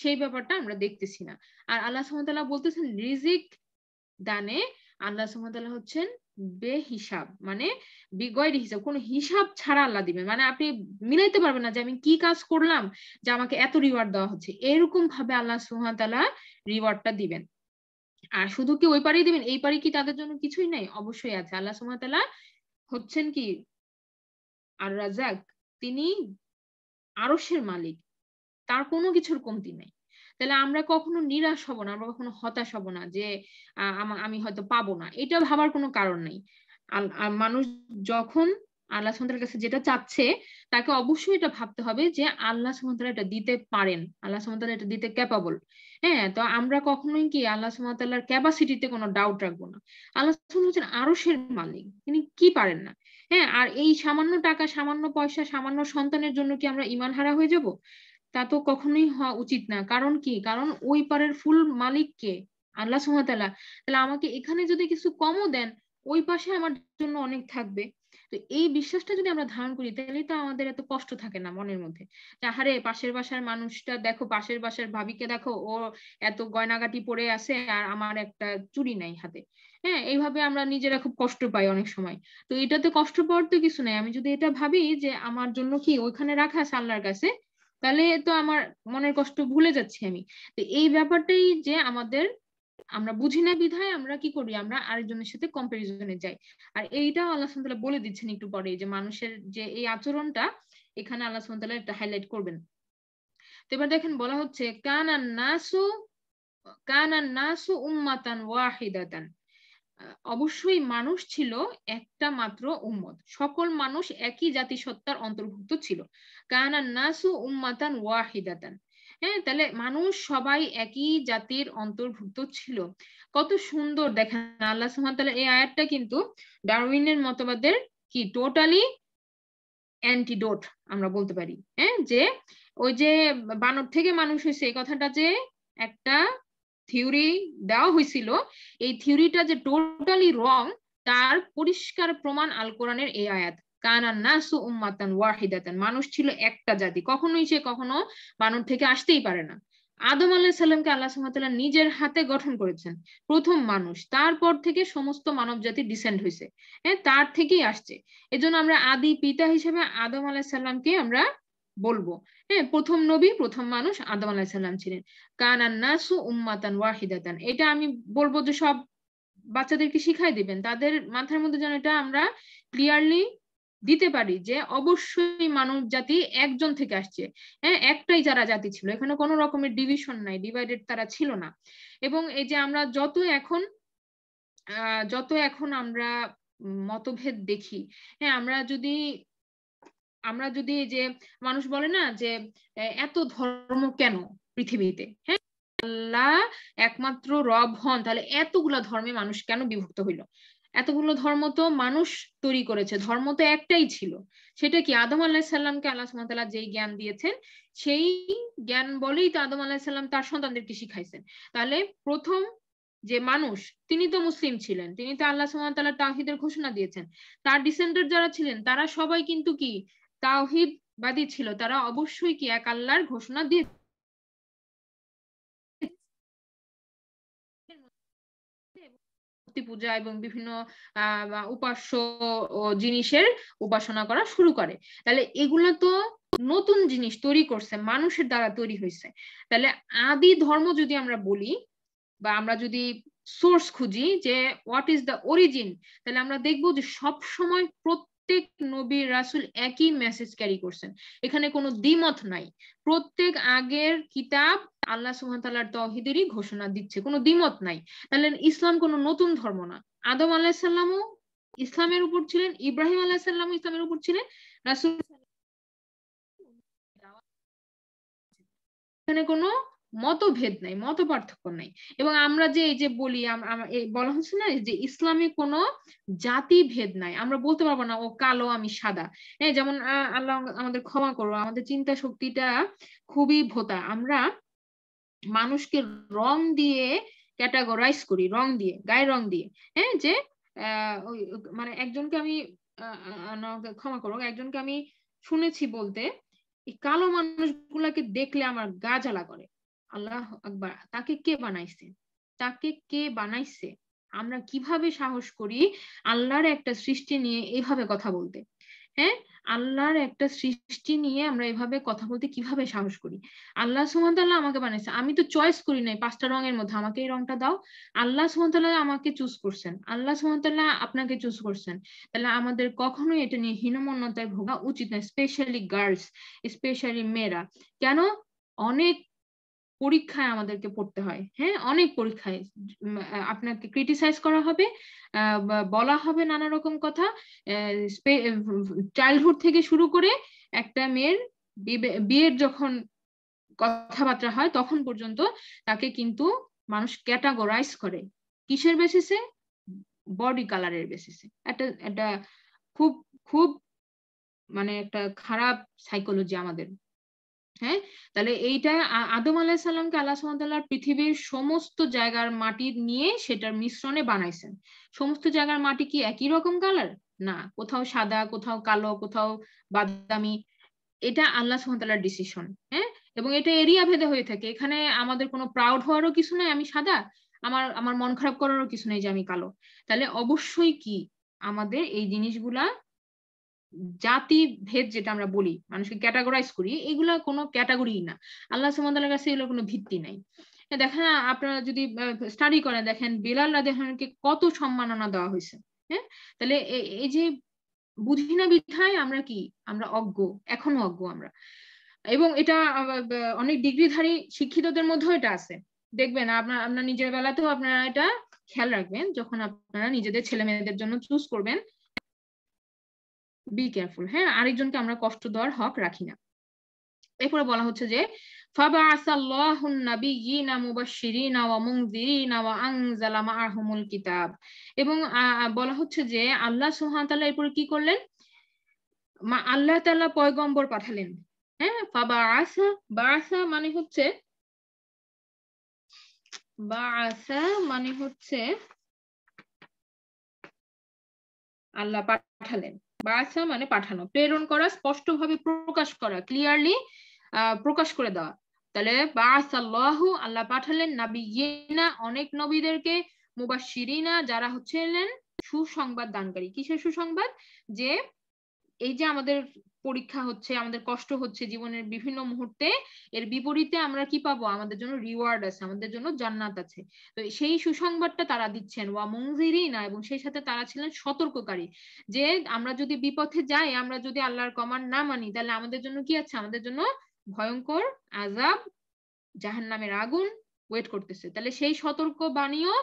সেই ব্যাপারটা আমরা দেখতেছি না আর আল্লাহ সুমতাল্লাহ বলতেছেন রিজিক দানে আল্লাহ সুমতাল্লাহ হচ্ছেন বেহিসাব মানে বিগয়ের হিসাব কোনো হিসাব ছাড়া আল্লাহ দিবে মানে আপনি মিলাইতে পারবেন না যে আমি কি কাজ করলাম যে আমাকে এত রিওয়ার্ড দেওয়া হচ্ছে এরকম ভাবে আল্লাহ সুহাতালা রিওয়ার্ডটা দিবেন আর শুধু কি ওই পারেই দিবেন এই পারে কি তাদের জন্য কিছুই নাই অবশ্যই আছে আল্লাহ সুহাতালা হচ্ছেন কি আর রাজাক তিনি আরসের মালিক তার কোনো কিছুর কমতি নেই তাহলে আমরা কখনো নিরাশ হব না আমরা কখনো হতাশ হব না যে আমি হয়তো পাবো না এটা ভাবার কোনো কারণ নেই মানুষ যখন আল্লাহ সন্তানের কাছে যেটা চাচ্ছে তাকে অবশ্যই এটা ভাবতে হবে যে আল্লাহ সুমতালা এটা দিতে পারেন আল্লাহ সুমতালা এটা দিতে ক্যাপাবল হ্যাঁ তো আমরা কখনোই কি আল্লাহ সুমতাল্লাহার ক্যাপাসিটিতে কোনো ডাউট রাখবো না আল্লাহ হচ্ছেন আরসের মালিক তিনি কি পারেন না হ্যাঁ আর এই সামান্য টাকা সামান্য পয়সা সামান্য সন্তানের জন্য কি আমরা ইমান হারা হয়ে যাব তা তো কখনোই হওয়া উচিত না কারণ কি কারণ ওই পারের ফুল মালিক কে আল্লাহ সুহাতালা তাহলে আমাকে এখানে যদি কিছু কমও দেন ওই পাশে আমার জন্য অনেক থাকবে তো এই বিশ্বাসটা যদি আমরা ধারণ করি তাহলে তো আমাদের এত কষ্ট থাকে না মনের মধ্যে হারে পাশের বাসার মানুষটা দেখো পাশের বাসার ভাবিকে দেখো ও এত গয়নাগাটি পরে আছে আর আমার একটা চুরি নাই হাতে হ্যাঁ এইভাবে আমরা নিজেরা খুব কষ্ট পাই অনেক সময় তো এটাতে কষ্ট পাওয়ার তো কিছু নাই আমি যদি এটা ভাবি যে আমার জন্য কি ওইখানে রাখা আছে আল্লাহর কাছে তাহলে তো আমার মনের কষ্ট ভুলে যাচ্ছি আমি তো এই ব্যাপারটাই যে আমাদের আমরা বুঝি না বিধায় আমরা কি করি আমরা আরেকজনের সাথে কম্পারিজনে যাই আর এইটা আল্লাহ সন্তালা বলে দিচ্ছেন একটু পরে যে মানুষের যে এই আচরণটা এখানে আল্লাহ সন্তালা একটা হাইলাইট করবেন তো এবার দেখেন বলা হচ্ছে কানান নাসু কানান নাসু উম্মাতান ওয়াহিদাতান অবশ্যই মানুষ ছিল একটা মাত্র উম্মত সকল মানুষ একই সত্তার অন্তর্ভুক্ত ছিল কানা নাসু উম্মাতান ওয়াহিদাতান হ্যাঁ তাহলে মানুষ সবাই একই জাতির অন্তর্ভুক্ত ছিল কত সুন্দর দেখেন আল্লাহ সুহান তাহলে এই আয়াতটা কিন্তু ডারউইনের মতবাদের কি টোটালি অ্যান্টিডোট আমরা বলতে পারি হ্যাঁ যে ওই যে বানর থেকে মানুষ হয়েছে এই কথাটা যে একটা থিওরি দেওয়া হয়েছিল এই থিওরিটা যে টোটালি রং তার পরিষ্কার প্রমাণ আল কোরআনের এই আয়াত মানুষ ছিল একটা জাতি কখনোই সে কখনো মানুষ থেকে আসতেই পারে না আদম আল্লাহ সাল্লামকে আল্লাহ সুমতাল্লাহ নিজের হাতে গঠন করেছেন প্রথম মানুষ তারপর থেকে সমস্ত মানব জাতি ডিসেন্ড হয়েছে হ্যাঁ তার থেকেই আসছে এজন্য আমরা আদি পিতা হিসেবে আদম আল্লাহ সাল্লামকে আমরা বলবো হ্যাঁ প্রথম নবী প্রথম মানুষ আদম সাল্লাম ছিলেন কান আন্নাসু উম্মাতান ওয়াহিদাতান এটা আমি বলবো যে সব বাচ্চাদেরকে শিখাই দিবেন তাদের মাথার মধ্যে যেন এটা আমরা ক্লিয়ারলি দিতে পারি যে অবশ্যই মানব জাতি একজন থেকে আসছে হ্যাঁ একটাই যারা জাতি ছিল এখানে কোনো রকমের ডিভিশন নাই ডিভাইডেড তারা ছিল না এবং এই যে আমরা যত এখন যত এখন আমরা মতভেদ দেখি হ্যাঁ আমরা যদি আমরা যদি যে মানুষ বলে না যে এত ধর্ম কেন পৃথিবীতে হ্যাঁ আল্লাহ একমাত্র রব হন তাহলে এতগুলা ধর্মে মানুষ কেন বিভক্ত হইল এতগুলো ধর্ম তো মানুষ তৈরি করেছে ধর্ম তো একটাই ছিল সেটা কি আদম আল্লাহ সাল্লামকে আল্লাহ সুমতাল্লাহ যেই জ্ঞান দিয়েছেন সেই জ্ঞান বলেই তো আদম আল্লাহ সাল্লাম তার সন্তানদেরকে শিখাইছেন তাহলে প্রথম যে মানুষ তিনি তো মুসলিম ছিলেন তিনি তো আল্লাহ সুমতাল্লাহ তাহিদের ঘোষণা দিয়েছেন তার ডিসেন্ডার যারা ছিলেন তারা সবাই কিন্তু কি বাদী ছিল তারা অবশ্যই কি এক আল্লাহর ঘোষণা দিয়ে পূজা এবং বিভিন্ন উপাস্য জিনিসের উপাসনা করা শুরু করে তাহলে এগুলো তো নতুন জিনিস তৈরি করছে মানুষের দ্বারা তৈরি হয়েছে তাহলে আদি ধর্ম যদি আমরা বলি বা আমরা যদি সোর্স খুঁজি যে হোয়াট ইজ দ্য অরিজিন তাহলে আমরা দেখব যে সব সময় প্রত্যেক নবী রাসুল একই মেসেজ ক্যারি করছেন এখানে কোনো দ্বিমত নাই প্রত্যেক আগের কিতাব আল্লাহ সুহান তহিদেরই ঘোষণা দিচ্ছে কোনো দ্বিমত নাই তাহলে ইসলাম কোনো নতুন ধর্ম না আদম সাল্লামও ইসলামের উপর ছিলেন ইব্রাহিম আলাহিসাল্লাম ইসলামের উপর ছিলেন রাসুল এখানে কোনো মতভেদ নাই মত পার্থক্য নাই এবং আমরা যে এই যে বলি বলা হচ্ছে না যে ইসলামে কোনো জাতি ভেদ নাই আমরা বলতে পারবো না ও কালো আমি সাদা হ্যাঁ যেমন আল্লাহ আমাদের ক্ষমা করো আমাদের চিন্তা শক্তিটা খুবই ভোতা আমরা মানুষকে রং দিয়ে ক্যাটাগরাইজ করি রং দিয়ে গায়ে রং দিয়ে হ্যাঁ যে মানে একজনকে আমি ক্ষমা করো একজনকে আমি শুনেছি বলতে এই কালো মানুষগুলাকে দেখলে আমার গা জ্বালা করে আল্লাহ আকবার তাকে কে বানাইছে তাকে কে বানাইছে আমরা কিভাবে সাহস করি আল্লাহর একটা সৃষ্টি নিয়ে এইভাবে কথা বলতে হ্যাঁ আল্লাহর একটা সৃষ্টি নিয়ে আমরা এভাবে কথা বলতে কিভাবে সাহস করি আল্লাহ সুমতাল্লাহ আমাকে বানাইছে আমি তো চয়েস করি নাই পাঁচটা রঙের মধ্যে আমাকে এই রংটা দাও আল্লাহ সুমতাল্লাহ আমাকে চুজ করছেন আল্লাহ সুমতাল্লাহ আপনাকে চুজ করছেন তাহলে আমাদের কখনোই এটা নিয়ে হীনমন্যতায় ভোগা উচিত নয় স্পেশালি গার্লস স্পেশালি মেয়েরা কেন অনেক পরীক্ষায় আমাদেরকে পড়তে হয় হ্যাঁ অনেক পরীক্ষায় আপনাকে ক্রিটিসাইজ করা হবে বলা হবে নানা রকম কথা চাইল্ডহুড থেকে শুরু করে একটা মেয়ের বিয়ের যখন কথাবার্তা হয় তখন পর্যন্ত তাকে কিন্তু মানুষ ক্যাটাগরাইজ করে কিসের বেসিসে বডি কালারের বেসিসে একটা একটা খুব খুব মানে একটা খারাপ সাইকোলজি আমাদের হ্যাঁ তাহলে এইটা আদম সাল্লামকে আল্লাহ সাল্লাহ পৃথিবীর সমস্ত জায়গার মাটি নিয়ে সেটার মিশ্রণে বানাইছেন সমস্ত জায়গার মাটি কি একই রকম কালার না কোথাও সাদা কোথাও কালো কোথাও বাদামি এটা আল্লাহ সুমতাল্লাহর ডিসিশন হ্যাঁ এবং এটা এরিয়া ভেদে হয়ে থাকে এখানে আমাদের কোনো প্রাউড হওয়ারও কিছু নাই আমি সাদা আমার আমার মন খারাপ করারও কিছু নেই যে আমি কালো তাহলে অবশ্যই কি আমাদের এই জিনিসগুলা জাতি ভেদ যেটা আমরা বলি মানুষকে ক্যাটাগরাইজ করি এগুলা কোনো ক্যাটাগরি না আল্লাহ সুমদালের কাছে এগুলোর কোনো ভিত্তি নাই দেখেন আপনারা যদি স্টাডি করেন দেখেন বেলাল রাদেহানকে কত সম্মাননা দেওয়া হয়েছে হ্যাঁ তাহলে এই যে বুঝি না বিধায় আমরা কি আমরা অজ্ঞ এখনো অজ্ঞ আমরা এবং এটা অনেক ডিগ্রিধারী শিক্ষিতদের মধ্যেও এটা আছে দেখবেন আপনার আপনার নিজের বেলাতেও আপনারা এটা খেয়াল রাখবেন যখন আপনারা নিজেদের ছেলে মেয়েদের জন্য চুজ করবেন বি কেয়ারফুল হ্যাঁ আরেকজনকে আমরা কষ্ট দেওয়ার হক রাখি না এরপরে বলা হচ্ছে যে কিতাব এবং বলা হচ্ছে যে আল্লাহ সুহান এরপরে কি করলেন মা আল্লাহ তাল্লাহ পয়গম্বর পাঠালেন হ্যাঁ ফাবা আসা বা মানে হচ্ছে বা আসা মানে হচ্ছে আল্লাহ পাঠালেন বাসা আচ্ছা মানে পাঠানো প্রেরণ করা স্পষ্টভাবে প্রকাশ করা ক্লিয়ারলি প্রকাশ করে দেওয়া তাহলে বাসাল্লাহু আল্লাহ পাঠালেন নাবিয়েনা অনেক নবীদেরকে মুবাশিরিনা যারা হচ্ছিলেন সুসংবাদ দানকারী কিসের সুসংবাদ যে এই যে আমাদের পরীক্ষা হচ্ছে আমাদের কষ্ট হচ্ছে জীবনের বিভিন্ন মুহূর্তে এর বিপরীতে আমরা কি পাবো আমাদের জন্য রিওয়ার্ড আছে আমাদের জন্য জান্নাত আছে তো সেই সুসংবাদটা তারা দিচ্ছেন ওয়া মঞ্জিরি না এবং সেই সাথে তারা ছিলেন সতর্ককারী যে আমরা যদি বিপথে যাই আমরা যদি আল্লাহর কমান্ড না মানি তাহলে আমাদের জন্য কি আছে আমাদের জন্য ভয়ঙ্কর আজাব জাহান নামের আগুন ওয়েট করতেছে তাহলে সেই সতর্ক বাণীও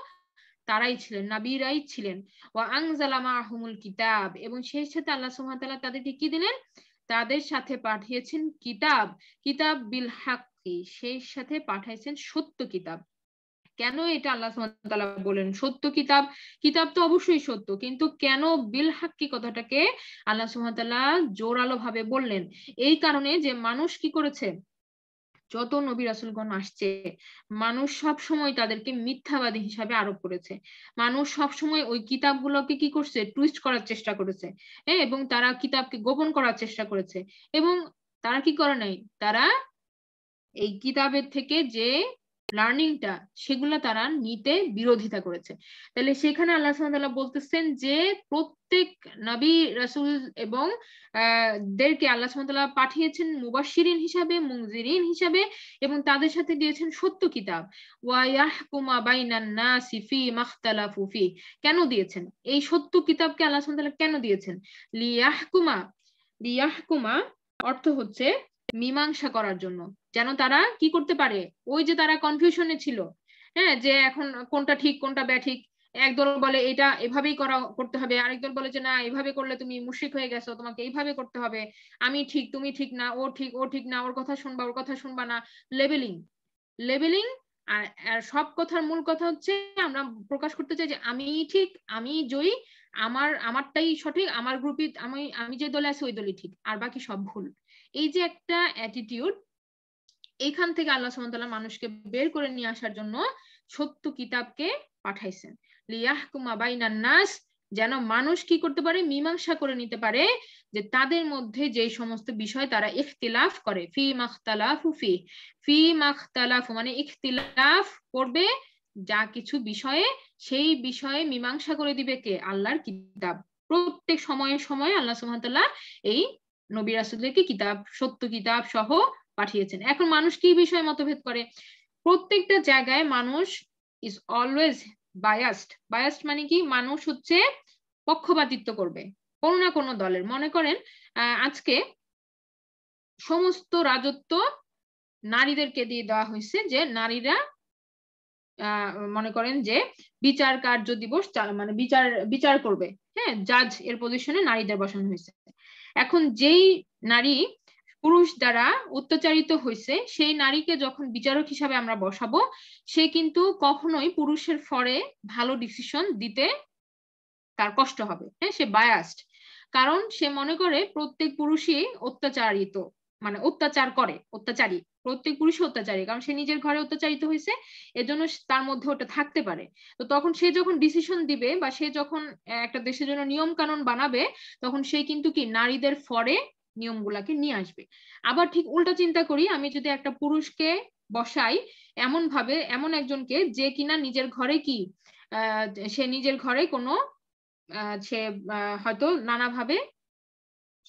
তারাই ছিলেন নাবিরাই ছিলেন ওয়া আংজালামা আহমুল কিতাব এবং সেই সাথে আল্লাহ সুবহানাহু তাআলা তাদেরকে কি দিলেন তাদের সাথে পাঠিয়েছেন কিতাব কিতাব বিল হাক্কি সেই সাথে পাঠাইছেন সত্য কিতাব কেন এটা আল্লাহ সুমতালা বলেন সত্য কিতাব কিতাব তো অবশ্যই সত্য কিন্তু কেন বিল হাক্কি কথাটাকে আল্লাহ সুমতাল্লাহ জোরালো ভাবে বললেন এই কারণে যে মানুষ কি করেছে যত নবী রাসুলগণ আসছে মানুষ সব সময় তাদেরকে মিথ্যাবাদী হিসাবে আরোপ করেছে মানুষ সব সময় ওই কিতাবগুলোকে কি করছে টুইস্ট করার চেষ্টা করেছে হ্যাঁ এবং তারা কিতাবকে গোপন করার চেষ্টা করেছে এবং তারা কি করে নাই তারা এই কিতাবের থেকে যে লার্নিংটা সেগুলো তারা নিতে বিরোধিতা করেছে তাহলে সেখানে আল্লাহ সাল্লাহ বলতেছেন যে প্রত্যেক নবী রাসুল এবং দেরকে আল্লাহ সাল্লাহ পাঠিয়েছেন মুবাসিরিন হিসাবে মুজিরিন হিসাবে এবং তাদের সাথে দিয়েছেন সত্য কিতাব ওয়াইয়াহকুমা বাইনান্না সিফি মাখতালা ফুফি কেন দিয়েছেন এই সত্য কিতাবকে আল্লাহ সাল্লাহ কেন দিয়েছেন লিয়াহকুমা লিয়াহকুমা অর্থ হচ্ছে মীমাংসা করার জন্য যেন তারা কি করতে পারে ওই যে তারা কনফিউশনে ছিল হ্যাঁ যে এখন কোনটা ঠিক কোনটা ব্যাঠিক একদল বলে এটা এভাবেই করা করতে হবে দল বলে যে না এভাবে করলে তুমি মুশিক হয়ে গেছো তোমাকে এইভাবে করতে হবে আমি ঠিক তুমি ঠিক না ও ঠিক ও ঠিক না ওর কথা শুনবা ওর কথা শুনবা না লেবেলিং লেবেলিং আর সব কথার মূল কথা হচ্ছে আমরা প্রকাশ করতে চাই যে আমি ঠিক আমি জয়ী আমার আমারটাই সঠিক আমার গ্রুপই আমি আমি যে দলে আছি ওই দলই ঠিক আর বাকি সব ভুল এই যে একটা অ্যাটিটিউড এখান থেকে আল্লাহ সুমতাল্লাহ মানুষকে বের করে নিয়ে আসার জন্য সত্য কিতাবকে পাঠাইছেন লিয়াহকুমা বাইনান নাস যেন মানুষ কি করতে পারে মীমাংসা করে নিতে পারে যে তাদের মধ্যে যে সমস্ত বিষয় তারা ইখতিলাফ করে ফি মাখতালাফু ফি ফি মাখতালাফ মানে ইখতিলাফ করবে যা কিছু বিষয়ে সেই বিষয়ে মীমাংসা করে দিবে কে আল্লাহর কিতাব প্রত্যেক সময়ে সময়ে আল্লাহ সুহামতাল্লাহ এই নবী রাসুলকে কিতাব সত্য কিতাব সহ পাঠিয়েছেন এখন মানুষ কি বিষয়ে মতভেদ করে প্রত্যেকটা জায়গায় মানুষ ইজ অলওয়েজ বায়াস্ট বায়াস্ট মানে কি মানুষ হচ্ছে পক্ষপাতিত্ব করবে কোনো না কোনো দলের মনে করেন আজকে সমস্ত রাজত্ব নারীদেরকে দিয়ে দেওয়া হয়েছে যে নারীরা মনে করেন যে বিচার কার্য দিবস মানে বিচার বিচার করবে হ্যাঁ জাজ এর পজিশনে নারীদের বসানো হয়েছে এখন যেই নারী পুরুষ দ্বারা অত্যাচারিত হয়েছে সেই নারীকে যখন বিচারক হিসাবে আমরা বসাবো সে কিন্তু কখনোই পুরুষের ফরে ভালো ডিসিশন দিতে তার কষ্ট হবে হ্যাঁ সে বায়াস্ট কারণ সে মনে করে প্রত্যেক পুরুষই অত্যাচারিত মানে অত্যাচার করে অত্যাচারী প্রত্যেক পুরুষ অত্যাচারী কারণ সে নিজের ঘরে অত্যাচারিত হয়েছে এজন্য তার মধ্যে ওটা থাকতে পারে তো তখন সে যখন ডিসিশন দিবে বা সে যখন একটা দেশের জন্য নিয়ম কানুন বানাবে তখন সে কিন্তু কি নারীদের ফরে নিয়মগুলাকে নিয়ে আসবে আবার ঠিক উল্টো চিন্তা করি আমি যদি একটা পুরুষকে বসাই এমন ভাবে এমন একজনকে যে কিনা নিজের ঘরে কি সে নিজের ঘরে কোনো সে হয়তো নানাভাবে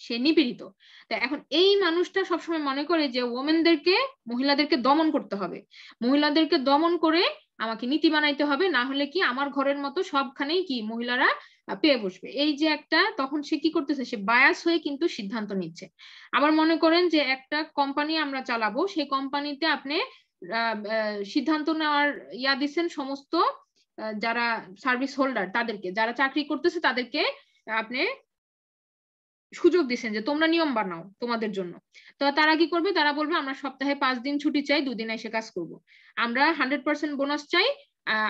সে নিপীড়িত তা এখন এই মানুষটা সবসময় মনে করে যে ওমেনদেরকে মহিলাদেরকে দমন করতে হবে মহিলাদেরকে দমন করে আমাকে নীতি বানাইতে হবে না হলে কি আমার ঘরের মতো সবখানেই কি মহিলারা পেয়ে বসবে এই যে একটা তখন সে কি করতেছে সে বায়াস হয়ে কিন্তু সিদ্ধান্ত নিচ্ছে আবার মনে করেন যে একটা কোম্পানি আমরা চালাবো সেই কোম্পানিতে আপনি সিদ্ধান্ত নেওয়ার ইয়া দিচ্ছেন সমস্ত যারা সার্ভিস হোল্ডার তাদেরকে যারা চাকরি করতেছে তাদেরকে আপনি সুযোগ দিচ্ছেন যে তোমরা নিয়ম বানাও তোমাদের জন্য তো তারা কি করবে তারা বলবে আমরা সপ্তাহে পাঁচ দিন ছুটি চাই দুদিন এসে কাজ করব আমরা হান্ড্রেড পার্সেন্ট বোনাস চাই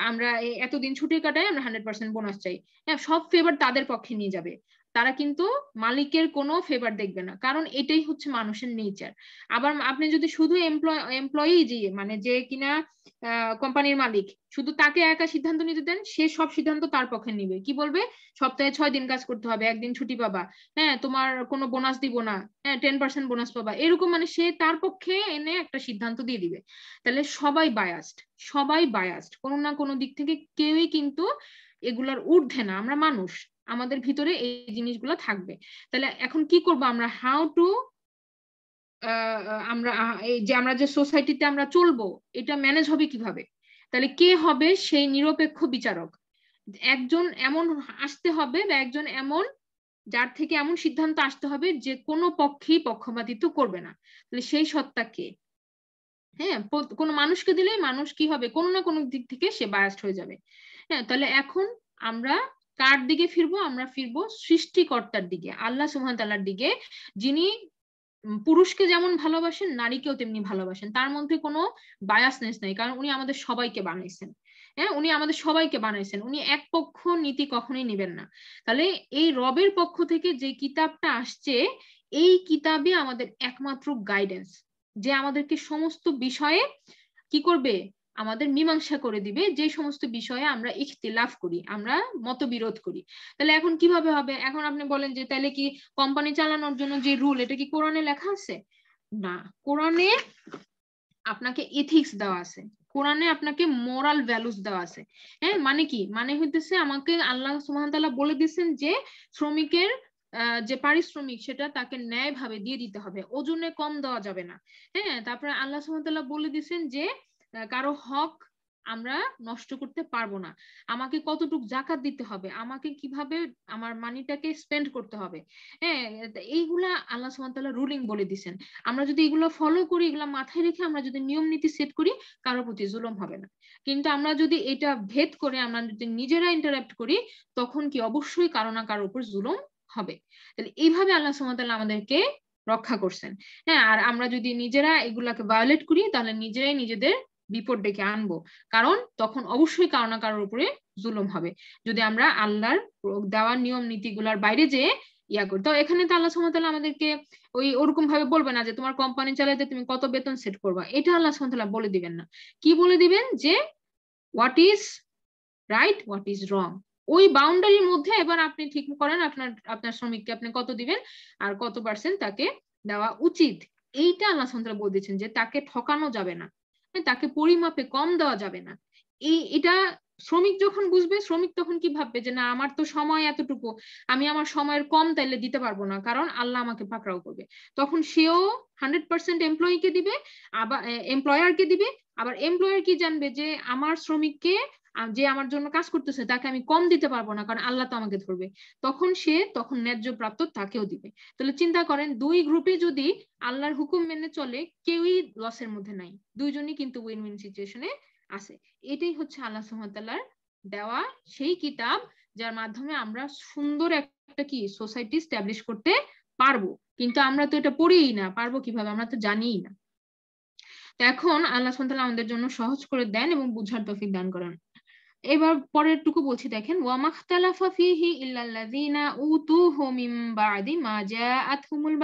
আমরা এতদিন ছুটি কাটাই আমরা হান্ড্রেড পার্সেন্ট বোনাস চাই হ্যাঁ, সব ফেভার তাদের পক্ষে নিয়ে যাবে তারা কিন্তু মালিকের কোনো ফেভার দেখবে না কারণ এটাই হচ্ছে মানুষের নেচার আবার আপনি যদি শুধু এমপ্লয় এমপ্লয়ি যে মানে যে কিনা কোম্পানির মালিক শুধু তাকে একা সিদ্ধান্ত নিতে দেন সে সব সিদ্ধান্ত তার পক্ষে নিবে কি বলবে সপ্তাহে ছয় দিন কাজ করতে হবে একদিন ছুটি পাবা হ্যাঁ তোমার কোনো বোনাস দিব না হ্যাঁ টেন পার্সেন্ট বোনাস পাবা এরকম মানে সে তার পক্ষে এনে একটা সিদ্ধান্ত দিয়ে দিবে তাহলে সবাই বায়াস্ট সবাই বায়াস্ট কোনো না কোনো দিক থেকে কেউই কিন্তু এগুলার ঊর্ধ্বে না আমরা মানুষ আমাদের ভিতরে এই জিনিসগুলো থাকবে তাহলে এখন কি করব আমরা হাউ টু আমরা এই যে আমরা যে সোসাইটিতে আমরা চলবো এটা ম্যানেজ হবে কিভাবে তাহলে কে হবে সেই নিরপেক্ষ বিচারক একজন এমন আসতে হবে বা একজন এমন যার থেকে এমন সিদ্ধান্ত আসতে হবে যে কোনো পক্ষেই পক্ষপাতিত্ব করবে না তাহলে সেই সত্তা কে হ্যাঁ কোনো মানুষকে দিলে মানুষ কি হবে কোনো না কোনো দিক থেকে সে বায়াস্ট হয়ে যাবে হ্যাঁ তাহলে এখন আমরা কার দিকে ফিরবো আমরা ফিরবো সৃষ্টিকর্তার দিকে আল্লাহ সুহামতাল্লার দিকে যিনি পুরুষকে যেমন ভালোবাসেন নারীকেও তেমনি ভালোবাসেন তার মধ্যে কোনো বায়াসনেস নেই কারণ উনি আমাদের সবাইকে বানাইছেন হ্যাঁ উনি আমাদের সবাইকে বানাইছেন উনি এক পক্ষ নীতি কখনোই নেবেন না তাহলে এই রবের পক্ষ থেকে যে কিতাবটা আসছে এই কিতাবে আমাদের একমাত্র গাইডেন্স যে আমাদেরকে সমস্ত বিষয়ে কি করবে আমাদের মীমাংসা করে দিবে যে সমস্ত বিষয়ে আমরা ইখতিলাফ করি আমরা মতবিরোধ করি তাহলে এখন কিভাবে হবে এখন আপনি বলেন যে তাহলে কি কোম্পানি চালানোর জন্য যে রুল এটা কি কোরআনে লেখা আছে না কোরআনে আপনাকে ইথিক্স দেওয়া আছে কোরআনে আপনাকে মোরাল ভ্যালুস দেওয়া আছে হ্যাঁ মানে কি মানে হইতেছে আমাকে আল্লাহ সুহান বলে দিচ্ছেন যে শ্রমিকের যে পারিশ্রমিক সেটা তাকে ন্যায় ভাবে দিয়ে দিতে হবে ওজনে কম দেওয়া যাবে না হ্যাঁ তারপরে আল্লাহ সুহামতাল্লাহ বলে দিচ্ছেন যে কারো হক আমরা নষ্ট করতে পারবো না আমাকে কতটুক জাকাত দিতে হবে আমাকে কিভাবে আমার মানিটাকে স্পেন্ড করতে হবে হ্যাঁ এইগুলা আল্লাহ সুমতাল্লাহ রুলিং বলে দিছেন আমরা যদি এগুলো ফলো করি এগুলো মাথায় রেখে আমরা যদি নিয়ম নীতি সেট করি কারোর প্রতি জুলম হবে না কিন্তু আমরা যদি এটা ভেদ করে আমরা যদি নিজেরা ইন্টারাক্ট করি তখন কি অবশ্যই কারো না কারোর উপর জুলম হবে তাহলে এইভাবে আল্লাহ সুমতাল্লাহ আমাদেরকে রক্ষা করছেন হ্যাঁ আর আমরা যদি নিজেরা এগুলাকে ভায়োলেট করি তাহলে নিজেরাই নিজেদের বিপদ ডেকে আনবো কারণ তখন অবশ্যই কারো না কারোর উপরে জুলুম হবে যদি আমরা আল্লাহর দেওয়ার নিয়ম নীতিগুলার বাইরে যেয়ে ইয়া করি তো এখানে তো আল্লাহ সুমতাল আমাদেরকে ওই ওরকম ভাবে বলবে না যে তোমার কোম্পানি চালাতে তুমি কত বেতন সেট করবা এটা আল্লাহ সুমতাল্লাহ বলে দিবেন না কি বলে দিবেন যে what is right what is wrong ওই বাউন্ডারির মধ্যে এবার আপনি ঠিক করেন আপনার আপনার শ্রমিককে আপনি কত দিবেন আর কত পার্সেন্ট তাকে দেওয়া উচিত এইটা আল্লাহ সন্ত্রা বলে দিচ্ছেন যে তাকে ঠকানো যাবে না তাকে পরিমাপে কম দেওয়া যাবে না এই এটা শ্রমিক যখন বুঝবে শ্রমিক তখন কি ভাববে যে না আমার তো সময় এতটুকু আমি আমার সময়ের কম তাইলে দিতে পারবো না কারণ আল্লাহ আমাকে পাকড়াও করবে তখন সেও হান্ড্রেড পার্সেন্ট এমপ্লয়িকে দিবে আবার এমপ্লয়ারকে দিবে আবার এমপ্লয়ার কি জানবে যে আমার শ্রমিককে যে আমার জন্য কাজ করতেছে তাকে আমি কম দিতে পারবো না কারণ আল্লাহ তো আমাকে ধরবে তখন সে তখন ন্যায্য প্রাপ্ত তাকেও দিবে তাহলে চিন্তা করেন দুই গ্রুপে যদি আল্লাহর হুকুম মেনে চলে কেউই লসের মধ্যে নাই দুইজনই কিন্তু উইন উইন সিচুয়েশনে আছে এটাই হচ্ছে আল্লাহ সুমতাল্লার দেওয়া সেই কিতাব যার মাধ্যমে আমরা সুন্দর একটা কি সোসাইটি স্ট্যাবলিশ করতে পারবো কিন্তু আমরা তো এটা পড়িই না পারবো কিভাবে আমরা তো জানিই না এখন আল্লাহ সন্তান আমাদের জন্য সহজ করে দেন এবং বুঝার তফিক দান করেন এবার টুকু বলছি দেখেন ওয়া ফিহি ইল্লাল্লাযিনা উতুহু মিন বাদি মা জাআতহুমুল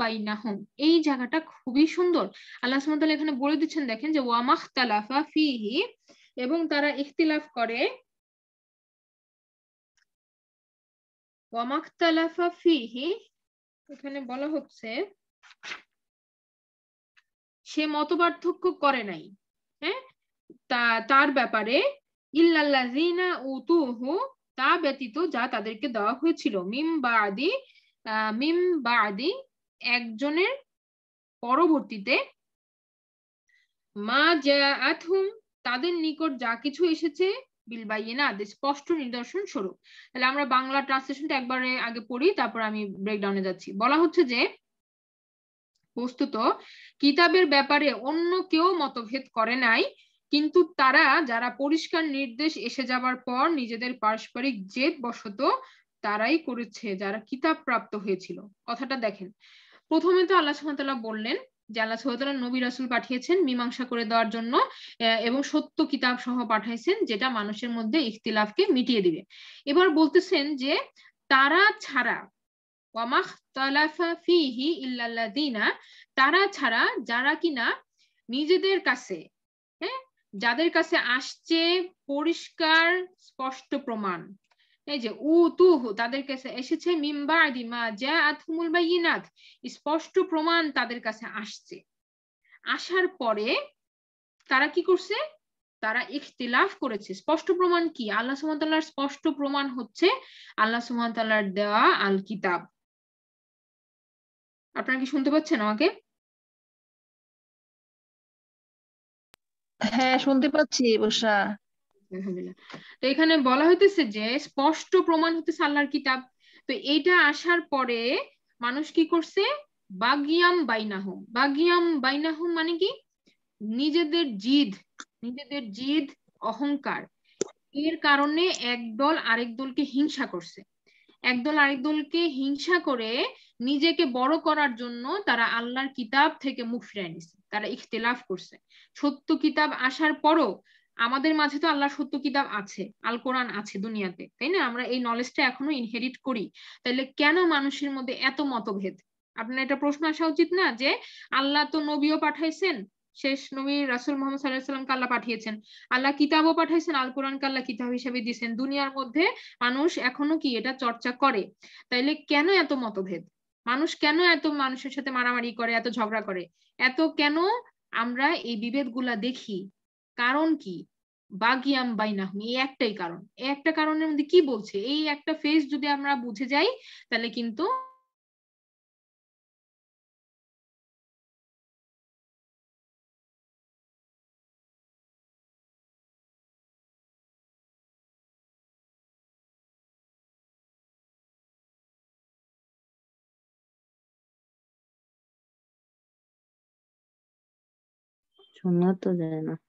বাইনাহুম এই জায়গাটা খুবই সুন্দর আল্লাহ সুবহানাহু এখানে বলে দিচ্ছেন দেখেন যে ফিহি এবং তারা ইখতিলাফ করে ওয়া ফিহি এখানে বলা হচ্ছে সে মতপার্থক্য করে নাই হ্যাঁ তা তার ব্যাপারে ইল্লাল্লাযিনা উতুহু তা ব্যতীত যা তাদেরকে দেওয়া হয়েছিল মিম বাদি মিম বাদি একজনের পরবর্তীতে মা জাআতহুম তাদের নিকট যা কিছু এসেছে বিলবাইয়েনা আদেশ স্পষ্ট নিদর্শন স্বরূপ তাহলে আমরা বাংলা ট্রান্সলেশনটা একবারে আগে পড়ি তারপর আমি ব্রেকডাউনে যাচ্ছি বলা হচ্ছে যে বস্তুত কিতাবের ব্যাপারে অন্য কেউ মতভেদ করে নাই কিন্তু তারা যারা পরিষ্কার নির্দেশ এসে যাবার পর নিজেদের পারস্পরিক জেদ বশত তারাই করেছে যারা কিতাব প্রাপ্ত হয়েছিল কথাটা দেখেন প্রথমে তো আল্লাহ সুহামতাল্লাহ বললেন যে আল্লাহ সুহামতাল্লাহ নবী রাসুল পাঠিয়েছেন মীমাংসা করে দেওয়ার জন্য এবং সত্য কিতাব সহ পাঠাইছেন যেটা মানুষের মধ্যে ইখতিলাফকে মিটিয়ে দিবে এবার বলতেছেন যে তারা ছাড়া তারা ছাড়া যারা কিনা নিজেদের কাছে হ্যাঁ যাদের কাছে আসছে পরিষ্কার স্পষ্ট প্রমাণ এই যে উ তু তাদের কাছে এসেছে মিম্বা দিমা যা আথমুল বা ইনাথ স্পষ্ট প্রমাণ তাদের কাছে আসছে আসার পরে তারা কি করছে তারা ইখতিলাফ করেছে স্পষ্ট প্রমাণ কি আল্লাহ সুমতাল্লাহর স্পষ্ট প্রমাণ হচ্ছে আল্লাহ সুমতাল্লাহর দেওয়া আল কিতাব আপনারা কি শুনতে পাচ্ছেন আমাকে হ্যাঁ শুনতে পাচ্ছি বর্ষা তো এখানে বলা হইতেছে যে স্পষ্ট প্রমাণ হইতেছে আল্লাহর কিতাব তো এইটা আসার পরে মানুষ কি করছে বাগিয়াম বাইনাহুম বাগিয়াম বাইনাহুম মানে কি নিজেদের জিদ নিজেদের জিদ অহংকার এর কারণে একদল আরেক দলকে হিংসা করছে একদল আরেক দলকে হিংসা করে নিজেকে বড় করার জন্য তারা আল্লাহর কিতাব থেকে মুখ ফিরায় নিছে তারা ইখতেলাফ করছে সত্য কিতাব আসার পরও আমাদের মাঝে তো আল্লাহ সত্য কিতাব আছে আল কোরআন আছে দুনিয়াতে তাই না আমরা এই নলেজটা এখনো ইনহেরিট করি তাহলে কেন মানুষের মধ্যে এত মতভেদ আপনার এটা প্রশ্ন আসা উচিত না যে আল্লাহ তো নবীও পাঠাইছেন শেষ নবী রাসুল মোহাম্মদ সাল্লাহ সাল্লামকে আল্লাহ পাঠিয়েছেন আল্লাহ কিতাবও পাঠাইছেন আল কোরআনকে আল্লাহ কিতাব হিসেবে দিয়েছেন দুনিয়ার মধ্যে মানুষ এখনো কি এটা চর্চা করে তাইলে কেন এত মতভেদ মানুষ কেন এত মানুষের সাথে মারামারি করে এত ঝগড়া করে এত কেন আমরা এই বিভেদগুলা দেখি কারণ কি বাগিয়াম বাই না এই একটাই কারণ এই একটা কারণের মধ্যে কি বলছে এই একটা ফেজ যদি আমরা বুঝে যাই তাহলে কিন্তু その後だよな。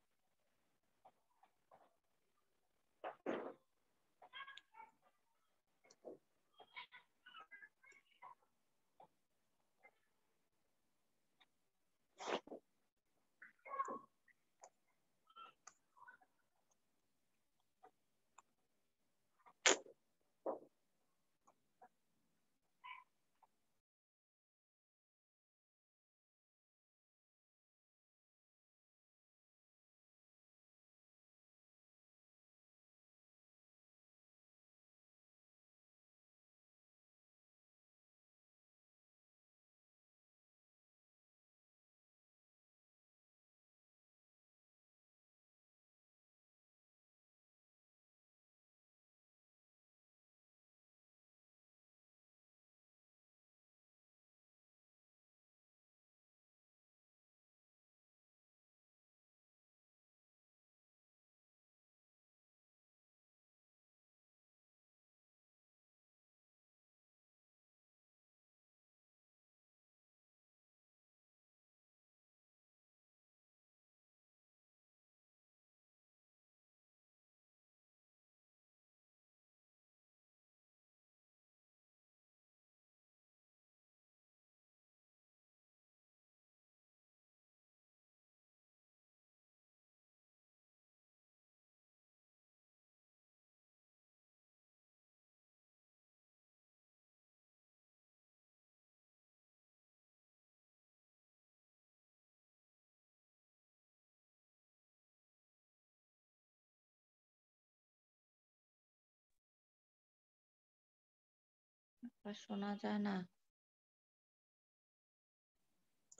কথা শোনা যায় না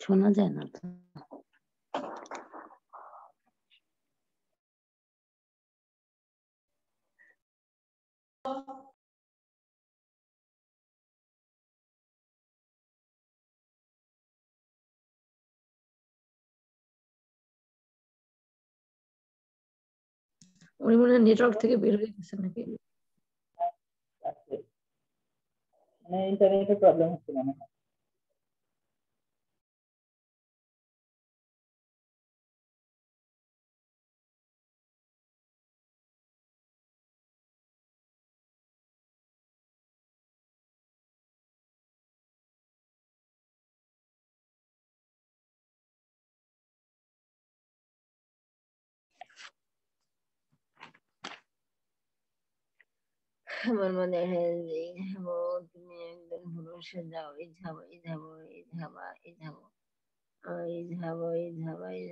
শোনা যায় না তো উনি মনে হয় নেটওয়ার্ক থেকে বের হয়ে গেছে নাকি नहीं इंटरनेट में प्रॉब्लम होती मैम আমার মনে হয় যে ধাবো তুমি একজন পুরুষে যাও এই ধাবো এই ধাবো এই ধাবা এই ধাবো এই ধাবো এই ধাবা এই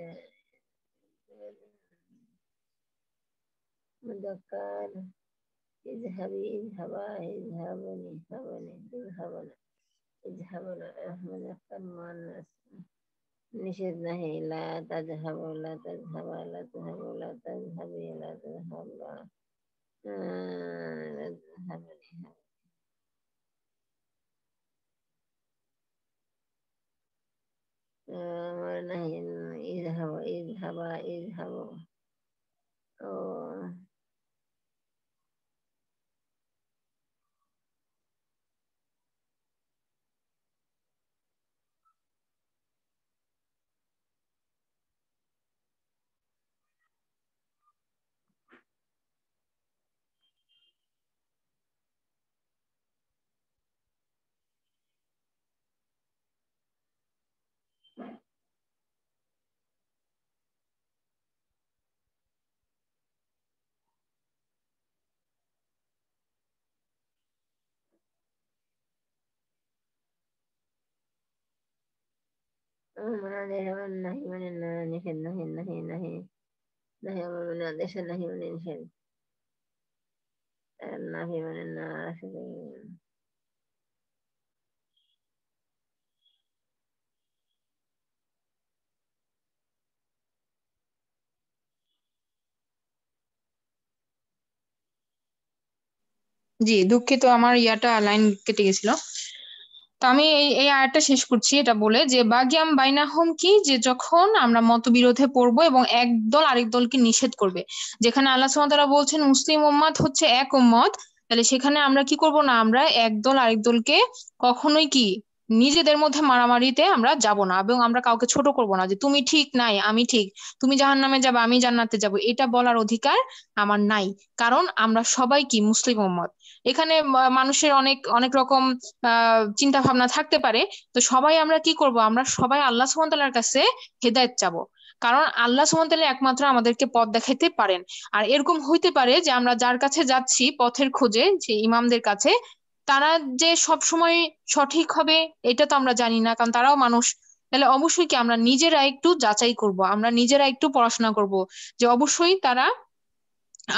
দোকান এই اذهبا اذهبني اذهبني اذهبنا اذهبنا احمد المؤنث নিষেধ নাহি লা তাজহাবু লা তাজহাবা লা তাজহাবু লা তাজহাবি লা তাজহাবা آه، نذهب لهذا اذهب اذهب اذهب জি দুঃখিত আমার ইয়াটা লাইন কেটে গেছিল তো আমি এই এই আয়াতটা শেষ করছি এটা বলে যে বাগিয়াম বাইনাহম কি যে যখন আমরা মতবিরোধে পড়বো এবং এক দল আরেক দলকে নিষেধ করবে যেখানে আল্লাহ সুমতারা বলছেন মুসলিম ওম্মত হচ্ছে এক উম্মত তাহলে সেখানে আমরা কি করব না আমরা এক দল আরেক দলকে কখনোই কি নিজেদের মধ্যে মারামারিতে আমরা যাব না এবং আমরা কাউকে ছোট করব না যে তুমি ঠিক নাই আমি ঠিক তুমি জাহান নামে যাবে আমি জান্নাতে যাব এটা বলার অধিকার আমার নাই কারণ আমরা সবাই কি মুসলিম ওম্মত এখানে মানুষের অনেক অনেক রকম চিন্তা ভাবনা থাকতে পারে তো সবাই আমরা কি করব আমরা সবাই আল্লাহ সুমতালার কাছে হেদায়ত চাব কারণ আল্লাহ সুমতালি একমাত্র আমাদেরকে পথ দেখাইতে পারেন আর এরকম হইতে পারে যে আমরা যার কাছে যাচ্ছি পথের খোঁজে যে ইমামদের কাছে তারা যে সব সময় সঠিক হবে এটা তো আমরা জানি না কারণ তারাও মানুষ তাহলে অবশ্যই কি আমরা নিজেরা একটু যাচাই করব আমরা নিজেরা একটু পড়াশোনা করব যে অবশ্যই তারা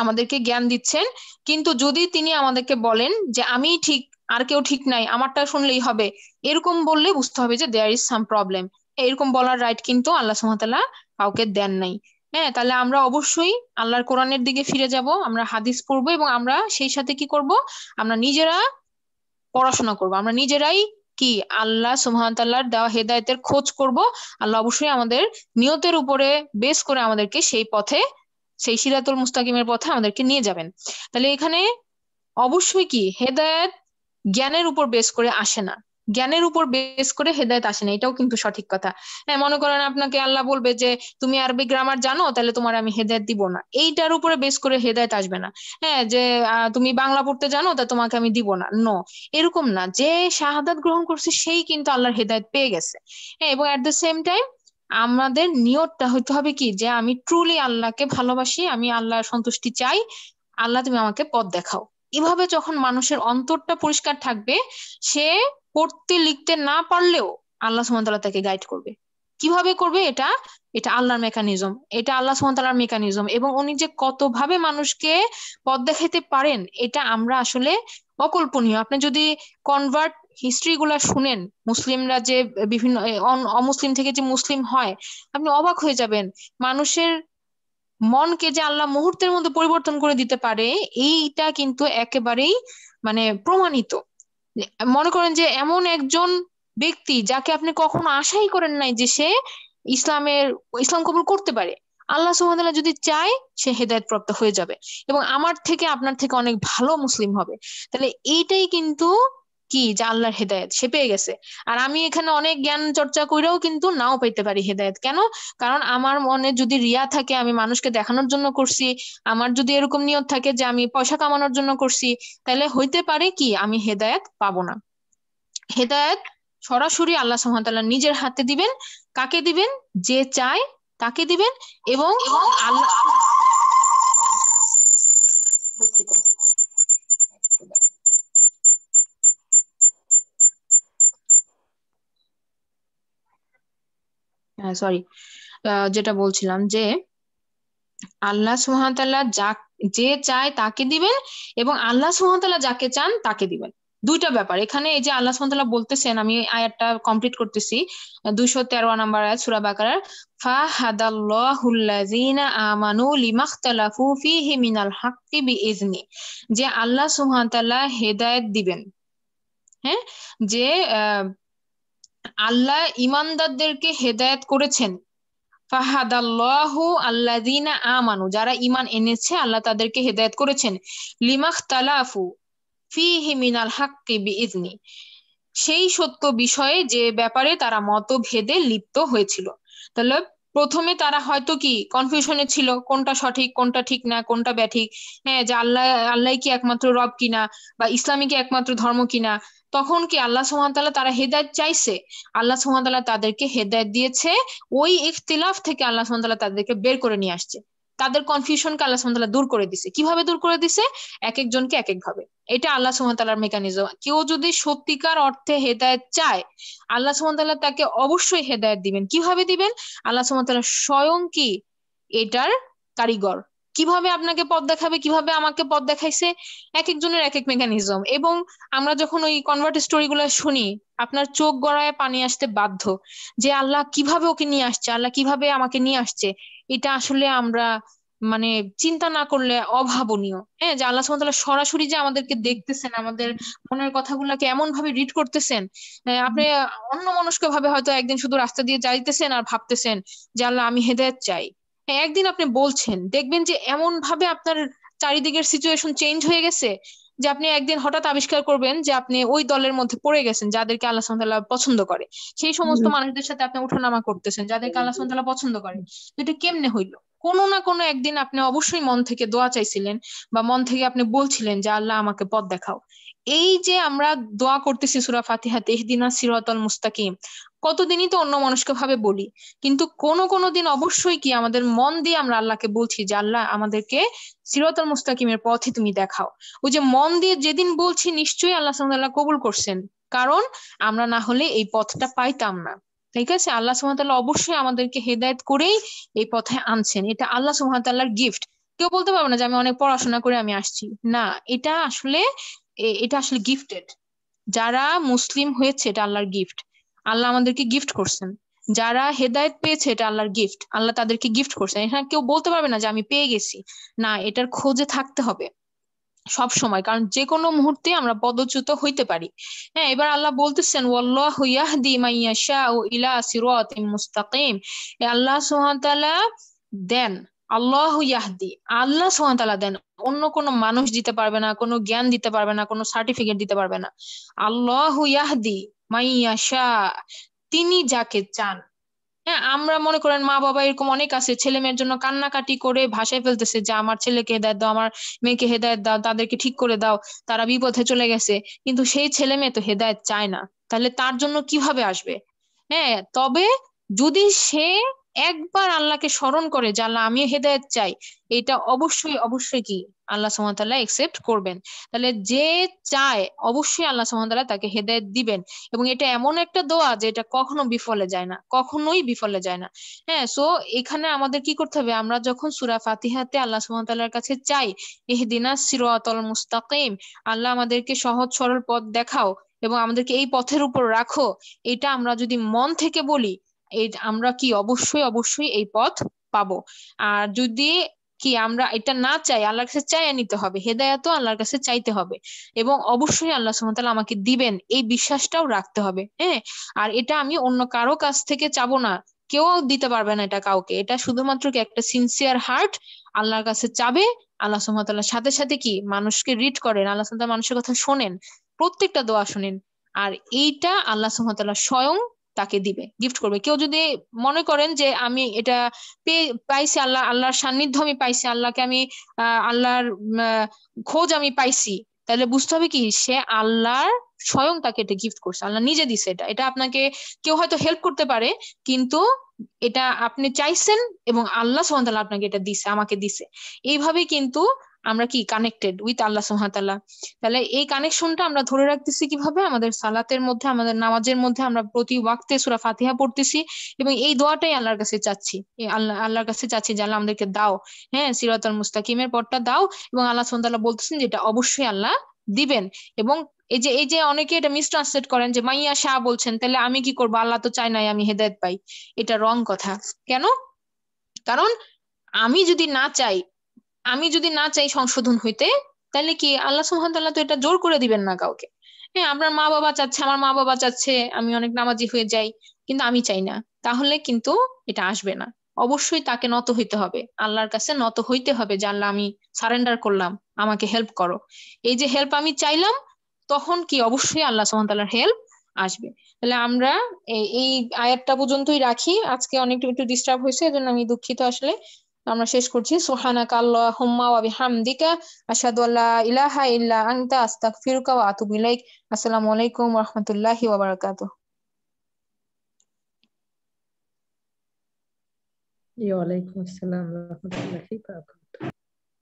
আমাদেরকে জ্ঞান দিচ্ছেন কিন্তু যদি তিনি আমাদেরকে বলেন যে আমি ঠিক আর কেউ ঠিক নাই আমারটা শুনলেই হবে এরকম বললে বুঝতে হবে যে দেয়ার ইজ সাম প্রবলেম এরকম বলার রাইট কিন্তু আল্লাহ সুমতাল্লাহ কাউকে দেন নাই হ্যাঁ তাহলে আমরা অবশ্যই আল্লাহর কোরআনের দিকে ফিরে যাব আমরা হাদিস পড়বো এবং আমরা সেই সাথে কি করব আমরা নিজেরা পড়াশোনা করব আমরা নিজেরাই কি আল্লাহ সুহামতাল্লাহর দেওয়া হেদায়তের খোঁজ করব আল্লাহ অবশ্যই আমাদের নিয়তের উপরে বেস করে আমাদেরকে সেই পথে সেই সিরাতুল মুস্তাকিমের পথে আমাদেরকে নিয়ে যাবেন তাহলে এখানে অবশ্যই কি হেদায়ত জ্ঞানের উপর বেস করে আসে না জ্ঞানের উপর বেস করে হেদায়ত আসে না এটাও কিন্তু সঠিক কথা হ্যাঁ মনে করেন আপনাকে আল্লাহ বলবে যে তুমি আরবি গ্রামার জানো তাহলে তোমার আমি হেদায়ত দিব না এইটার উপরে বেস করে হেদায়ত আসবে না হ্যাঁ যে তুমি বাংলা পড়তে জানো তা তোমাকে আমি দিব না ন এরকম না যে শাহাদাত গ্রহণ করছে সেই কিন্তু আল্লাহর হেদায়ত পেয়ে গেছে হ্যাঁ এবং এট দ্য সেম টাইম আমাদের নিয়তটা হইতে হবে কি যে আমি ট্রুলি আল্লাহকে ভালোবাসি আমি আল্লাহর সন্তুষ্টি চাই আল্লাহ তুমি আমাকে পদ দেখাও এভাবে যখন মানুষের অন্তরটা পরিষ্কার থাকবে সে পড়তে লিখতে না পারলেও আল্লাহ সুমতাল্লাহ তাকে গাইড করবে কিভাবে করবে এটা এটা আল্লাহর মেকানিজম এটা আল্লাহ সুমতাল্লাহর মেকানিজম এবং উনি যে কতভাবে মানুষকে পদ দেখাতে পারেন এটা আমরা আসলে অকল্পনীয় আপনি যদি কনভার্ট হিস্ট্রিগুলা শুনেন মুসলিমরা যে বিভিন্ন অমুসলিম থেকে যে মুসলিম হয় আপনি অবাক হয়ে যাবেন মানুষের মনকে যে আল্লাহ মুহূর্তের মধ্যে পরিবর্তন করে দিতে পারে এইটা কিন্তু একেবারেই মানে প্রমাণিত মনে করেন যে এমন একজন ব্যক্তি যাকে আপনি কখনো আশাই করেন নাই যে সে ইসলামের ইসলাম কবুল করতে পারে আল্লাহ সুহামদুল্লাহ যদি চায় সে হেদায়ত প্রাপ্ত হয়ে যাবে এবং আমার থেকে আপনার থেকে অনেক ভালো মুসলিম হবে তাহলে এইটাই কিন্তু কি যে আল্লাহর হেদায়ত সে পেয়ে গেছে আর আমি এখানে অনেক জ্ঞান চর্চা করেও কিন্তু নাও পেতে পারি হেদায়ত কেন কারণ আমার মনে যদি রিয়া থাকে আমি মানুষকে দেখানোর জন্য করছি আমার যদি এরকম নিয়ত থাকে যে আমি পয়সা কামানোর জন্য করছি তাহলে হইতে পারে কি আমি হেদায়ত পাবো না হেদায়ত সরাসরি আল্লাহ সুহামতাল্লাহ নিজের হাতে দিবেন কাকে দিবেন যে চায় তাকে দিবেন এবং আল্লাহ হ্যাঁ সরি যেটা বলছিলাম যে আল্লাহ সুহামতাল্লাহ যা যে চায় তাকে দিবেন এবং আল্লাহ সুহামতাল্লাহ যাকে চান তাকে দিবেন দুইটা ব্যাপার এখানে এই যে আল্লাহ সুহামতাল্লাহ বলতেছেন আমি আয়ারটা কমপ্লিট করতেছি দুইশো তেরো নাম্বার আয়াত সুরা বাকারার আমানু লিমাখতালাফু ফিহি মিনাল হাক্কি বিইজনি যে আল্লাহ সুবহানাহু ওয়া হেদায়েত দিবেন হ্যাঁ যে আল্লাহ ইমানদারদেরকে হেদায়ত করেছেন ফাহাদাল্লাহু আল্লাযিনা আমানু যারা ঈমান এনেছে আল্লাহ তাদেরকে হেদায়েত করেছেন লিমাখতালাফু ফিহি মিনাল হাক্কি বিইজনি সেই সত্য বিষয়ে যে ব্যাপারে তারা মতভেদে লিপ্ত হয়েছিল তাহলে প্রথমে তারা হয়তো কি কনফিউশনে ছিল কোনটা সঠিক কোনটা ঠিক না কোনটা ব্যাঠিক হ্যাঁ যে আল্লাহ আল্লাহ কি একমাত্র রব কিনা বা ইসলামী কি একমাত্র ধর্ম কিনা তখন কি আল্লাহ তালা তারা হেদায়ত চাইছে আল্লাহ সুহামতাল্লাহ তাদেরকে হেদায়ত দিয়েছে ওই ইফতিলাফ থেকে আল্লাহ সুহামতাল্লাহ তাদেরকে বের করে নিয়ে আসছে তাদের কনফিউশনকে আল্লাহ সুহামতাল্লাহ দূর করে দিছে কিভাবে দূর করে দিছে এক একজনকে এক এক ভাবে এটা আল্লাহ সুহামতাল্লাহর মেকানিজম কেউ যদি সত্যিকার অর্থে হেদায়ত চায় আল্লাহ সুহামতাল্লাহ তাকে অবশ্যই হেদায়ত দিবেন কিভাবে দিবেন আল্লাহ তালা স্বয়ং কি এটার কারিগর কিভাবে আপনাকে পথ দেখাবে কিভাবে আমাকে পথ দেখাইছে এক একজনের এক এক মেকানিজম এবং আমরা যখন ওই কনভার্ট স্টোরিগুলো শুনি আপনার চোখ গড়ায় পানি আসতে বাধ্য যে আল্লাহ কিভাবে ওকে নিয়ে আসছে আল্লাহ কিভাবে আমাকে নিয়ে আসছে এটা আসলে আমরা মানে চিন্তা না করলে অভাবনীয় হ্যাঁ যে আল্লাহ সুমতলা সরাসরি যে আমাদেরকে দেখতেছেন আমাদের মনের কথাগুলাকে এমন ভাবে রিড করতেছেন আপনি অন্য মনস্ক ভাবে হয়তো একদিন শুধু রাস্তা দিয়ে যাইতেছেন আর ভাবতেছেন যে আল্লাহ আমি হেদায়ত চাই হ্যাঁ একদিন আপনি বলছেন দেখবেন যে এমন ভাবে আপনার চারিদিকের সিচুয়েশন চেঞ্জ হয়ে গেছে যে আপনি একদিন হঠাৎ আবিষ্কার করবেন যে আপনি ওই দলের মধ্যে পড়ে গেছেন যাদেরকে আল্লাহ সাল্লাহ পছন্দ করে সেই সমস্ত মানুষদের সাথে আপনি উঠানামা করতেছেন যাদেরকে আল্লাহ সাল্লাহ পছন্দ করে এটা কেমনে হইলো কোনো না কোনো একদিন আপনি অবশ্যই মন থেকে দোয়া চাইছিলেন বা মন থেকে আপনি বলছিলেন যে আল্লাহ আমাকে পথ দেখাও এই যে আমরা দোয়া করতেছি সুরা ফাতিহাতে ইহদিনা সিরাতাল মুস্তাকিম কতদিনই তো অন্য মানুষকে ভাবে বলি কিন্তু কোনো কোনো দিন অবশ্যই কি আমাদের মন দিয়ে আমরা আল্লাহকে বলছি যে আল্লাহ আমাদেরকে সিরতাল মুস্তাকিমের পথে তুমি দেখাও ওই যে মন দিয়ে যেদিন বলছি নিশ্চয়ই আল্লাহ সাল্লাহ কবুল করছেন কারণ আমরা না হলে এই পথটা পাইতাম না ঠিক আছে আল্লাহ সুহামতাল্লাহ অবশ্যই আমাদেরকে হেদায়ত করেই এই পথে আনছেন এটা আল্লাহ সুহামতাল্লাহর গিফট কেউ বলতে পারবে না যে আমি অনেক পড়াশোনা করে আমি আসছি না এটা আসলে এটা আসলে গিফটেড যারা মুসলিম হয়েছে এটা আল্লাহর গিফট আল্লাহ আমাদেরকে গিফট করছেন যারা হেদায়ত পেয়েছে এটা আল্লাহর গিফট আল্লাহ তাদেরকে গিফট করছেন এখানে কেউ বলতে পারবে না যে আমি পেয়ে গেছি না এটার খোঁজে থাকতে হবে সব সময় কারণ যে কোনো মুহূর্তে আমরা পদচ্যুত হইতে পারি হ্যাঁ এবার আল্লাহ বলতেছেন ও ইলা সিরাতিম মুস্তাকিম আল্লাহ সুবহানাহু দেন আল্লাহ ইয়াহদি আল্লাহ সোহানতালা দেন অন্য কোনো মানুষ দিতে পারবে না কোনো জ্ঞান দিতে পারবে না কোনো সার্টিফিকেট দিতে পারবে না আল্লাহ ইয়াহদি মাইয়াশা তিনি যাকে চান হ্যাঁ আমরা মনে করেন মা বাবা এরকম অনেক আছে ছেলে মেয়ের জন্য কান্নাকাটি করে ভাসায় ফেলতেছে যে আমার ছেলেকে হেদায়ত দাও আমার মেয়েকে হেদায়ত দাও তাদেরকে ঠিক করে দাও তারা বিপথে চলে গেছে কিন্তু সেই ছেলে মেয়ে তো হেদায়ত চায় না তাহলে তার জন্য কিভাবে আসবে হ্যাঁ তবে যদি সে একবার আল্লাহকে স্মরণ করে যে আল্লাহ আমি হেদায়ত চাই এটা অবশ্যই অবশ্যই কি আল্লাহ সুমতাল্লাহ একসেপ্ট করবেন তাহলে যে চায় অবশ্যই আল্লাহ সুমতাল্লাহ তাকে হেদায়ত দিবেন এবং এটা এমন একটা দোয়া যে এটা কখনো বিফলে যায় না কখনোই বিফলে যায় না হ্যাঁ সো এখানে আমাদের কি করতে হবে আমরা যখন সুরা ফাতিহাতে আল্লাহ সুমতাল্লাহর কাছে চাই এহদিনা সিরাতল মুস্তাকিম আল্লাহ আমাদেরকে সহজ সরল পথ দেখাও এবং আমাদেরকে এই পথের উপর রাখো এটা আমরা যদি মন থেকে বলি এই আমরা কি অবশ্যই অবশ্যই এই পথ পাবো আর যদি কি আমরা এটা না চাই আল্লাহর কাছে চাইয়া নিতে হবে হেদায়াত আল্লাহর কাছে চাইতে হবে এবং অবশ্যই আল্লাহ সুমতাল আমাকে দিবেন এই বিশ্বাসটাও রাখতে হবে হ্যাঁ আর এটা আমি অন্য কারো কাছ থেকে চাবো না কেউ দিতে পারবে না এটা কাউকে এটা শুধুমাত্র কি একটা সিনসিয়ার হার্ট আল্লাহর কাছে চাবে আল্লাহ সুমতাল্লাহ সাথে সাথে কি মানুষকে রিড করেন আল্লাহ সুমতাল মানুষের কথা শোনেন প্রত্যেকটা দোয়া শোনেন আর এইটা আল্লাহ সুমতাল্লাহ স্বয়ং তাকে দিবে গিফট করবে কেউ যদি মনে করেন যে আমি এটা পেয়ে পাইছি আল্লাহ আল্লাহর সান্নিধ্য আমি পাইছি আল্লাহকে আমি আল্লাহর খোঁজ আমি পাইছি তাহলে বুঝতে হবে কি সে আল্লাহর স্বয়ং তাকে এটা গিফট করছে আল্লাহ নিজে দিছে এটা এটা আপনাকে কেউ হয়তো হেল্প করতে পারে কিন্তু এটা আপনি চাইছেন এবং আল্লাহ সোহান আপনাকে এটা দিছে আমাকে দিছে এইভাবে কিন্তু আমরা কি কানেক্টেড উইথ আল্লাহ সুহাতাল্লাহ তাহলে এই কানেকশনটা আমরা ধরে রাখতেছি কিভাবে আমাদের সালাতের মধ্যে আমাদের নামাজের মধ্যে আমরা প্রতি ওয়াক্তে সুরা ফাতিহা পড়তেছি এবং এই দোয়াটাই আল্লাহর কাছে চাচ্ছি আল্লাহ আল্লাহর কাছে চাচ্ছি যে আল্লাহ আমাদেরকে দাও হ্যাঁ সিরাতুল মুস্তাকিমের পরটা দাও এবং আল্লাহ সুহাতাল্লাহ বলতেছেন যে এটা অবশ্যই আল্লাহ দিবেন এবং এই যে এই যে অনেকে এটা মিসট্রান্সলেট করেন যে মাইয়া শাহ বলছেন তাহলে আমি কি করবো আল্লাহ তো চাই নাই আমি হেদায়ত পাই এটা রং কথা কেন কারণ আমি যদি না চাই আমি যদি না চাই সংশোধন হইতে তাহলে কি আল্লাহ সুহামতাল্লাহ তো এটা জোর করে দিবেন না কাউকে হ্যাঁ আপনার মা বাবা চাচ্ছে আমার মা বাবা চাচ্ছে আমি অনেক নামাজি হয়ে যাই কিন্তু আমি চাই না তাহলে কিন্তু এটা আসবে না অবশ্যই তাকে নত হইতে হবে আল্লাহর কাছে নত হইতে হবে যে আল্লাহ আমি সারেন্ডার করলাম আমাকে হেল্প করো এই যে হেল্প আমি চাইলাম তখন কি অবশ্যই আল্লাহ সুহামতাল্লাহর হেল্প আসবে তাহলে আমরা এই আয়ারটা পর্যন্তই রাখি আজকে অনেক একটু ডিস্টার্ব হয়েছে এজন্য আমি দুঃখিত আসলে আমরা শেষ করছি সুহানাক আল্লাহুম্মা ওয়া বিহামদিকা আশহাদু আল্লা ইলাহা ইল্লা আনতা আস্তাগফিরুকা ওয়া আতুবু ইলাইক আসসালামু আলাইকুম ওয়া রাহমাতুল্লাহি ওয়া বারাকাতুহু ওয়া আলাইকুম আসসালাম ওয়া রাহমাতুল্লাহি ওয়া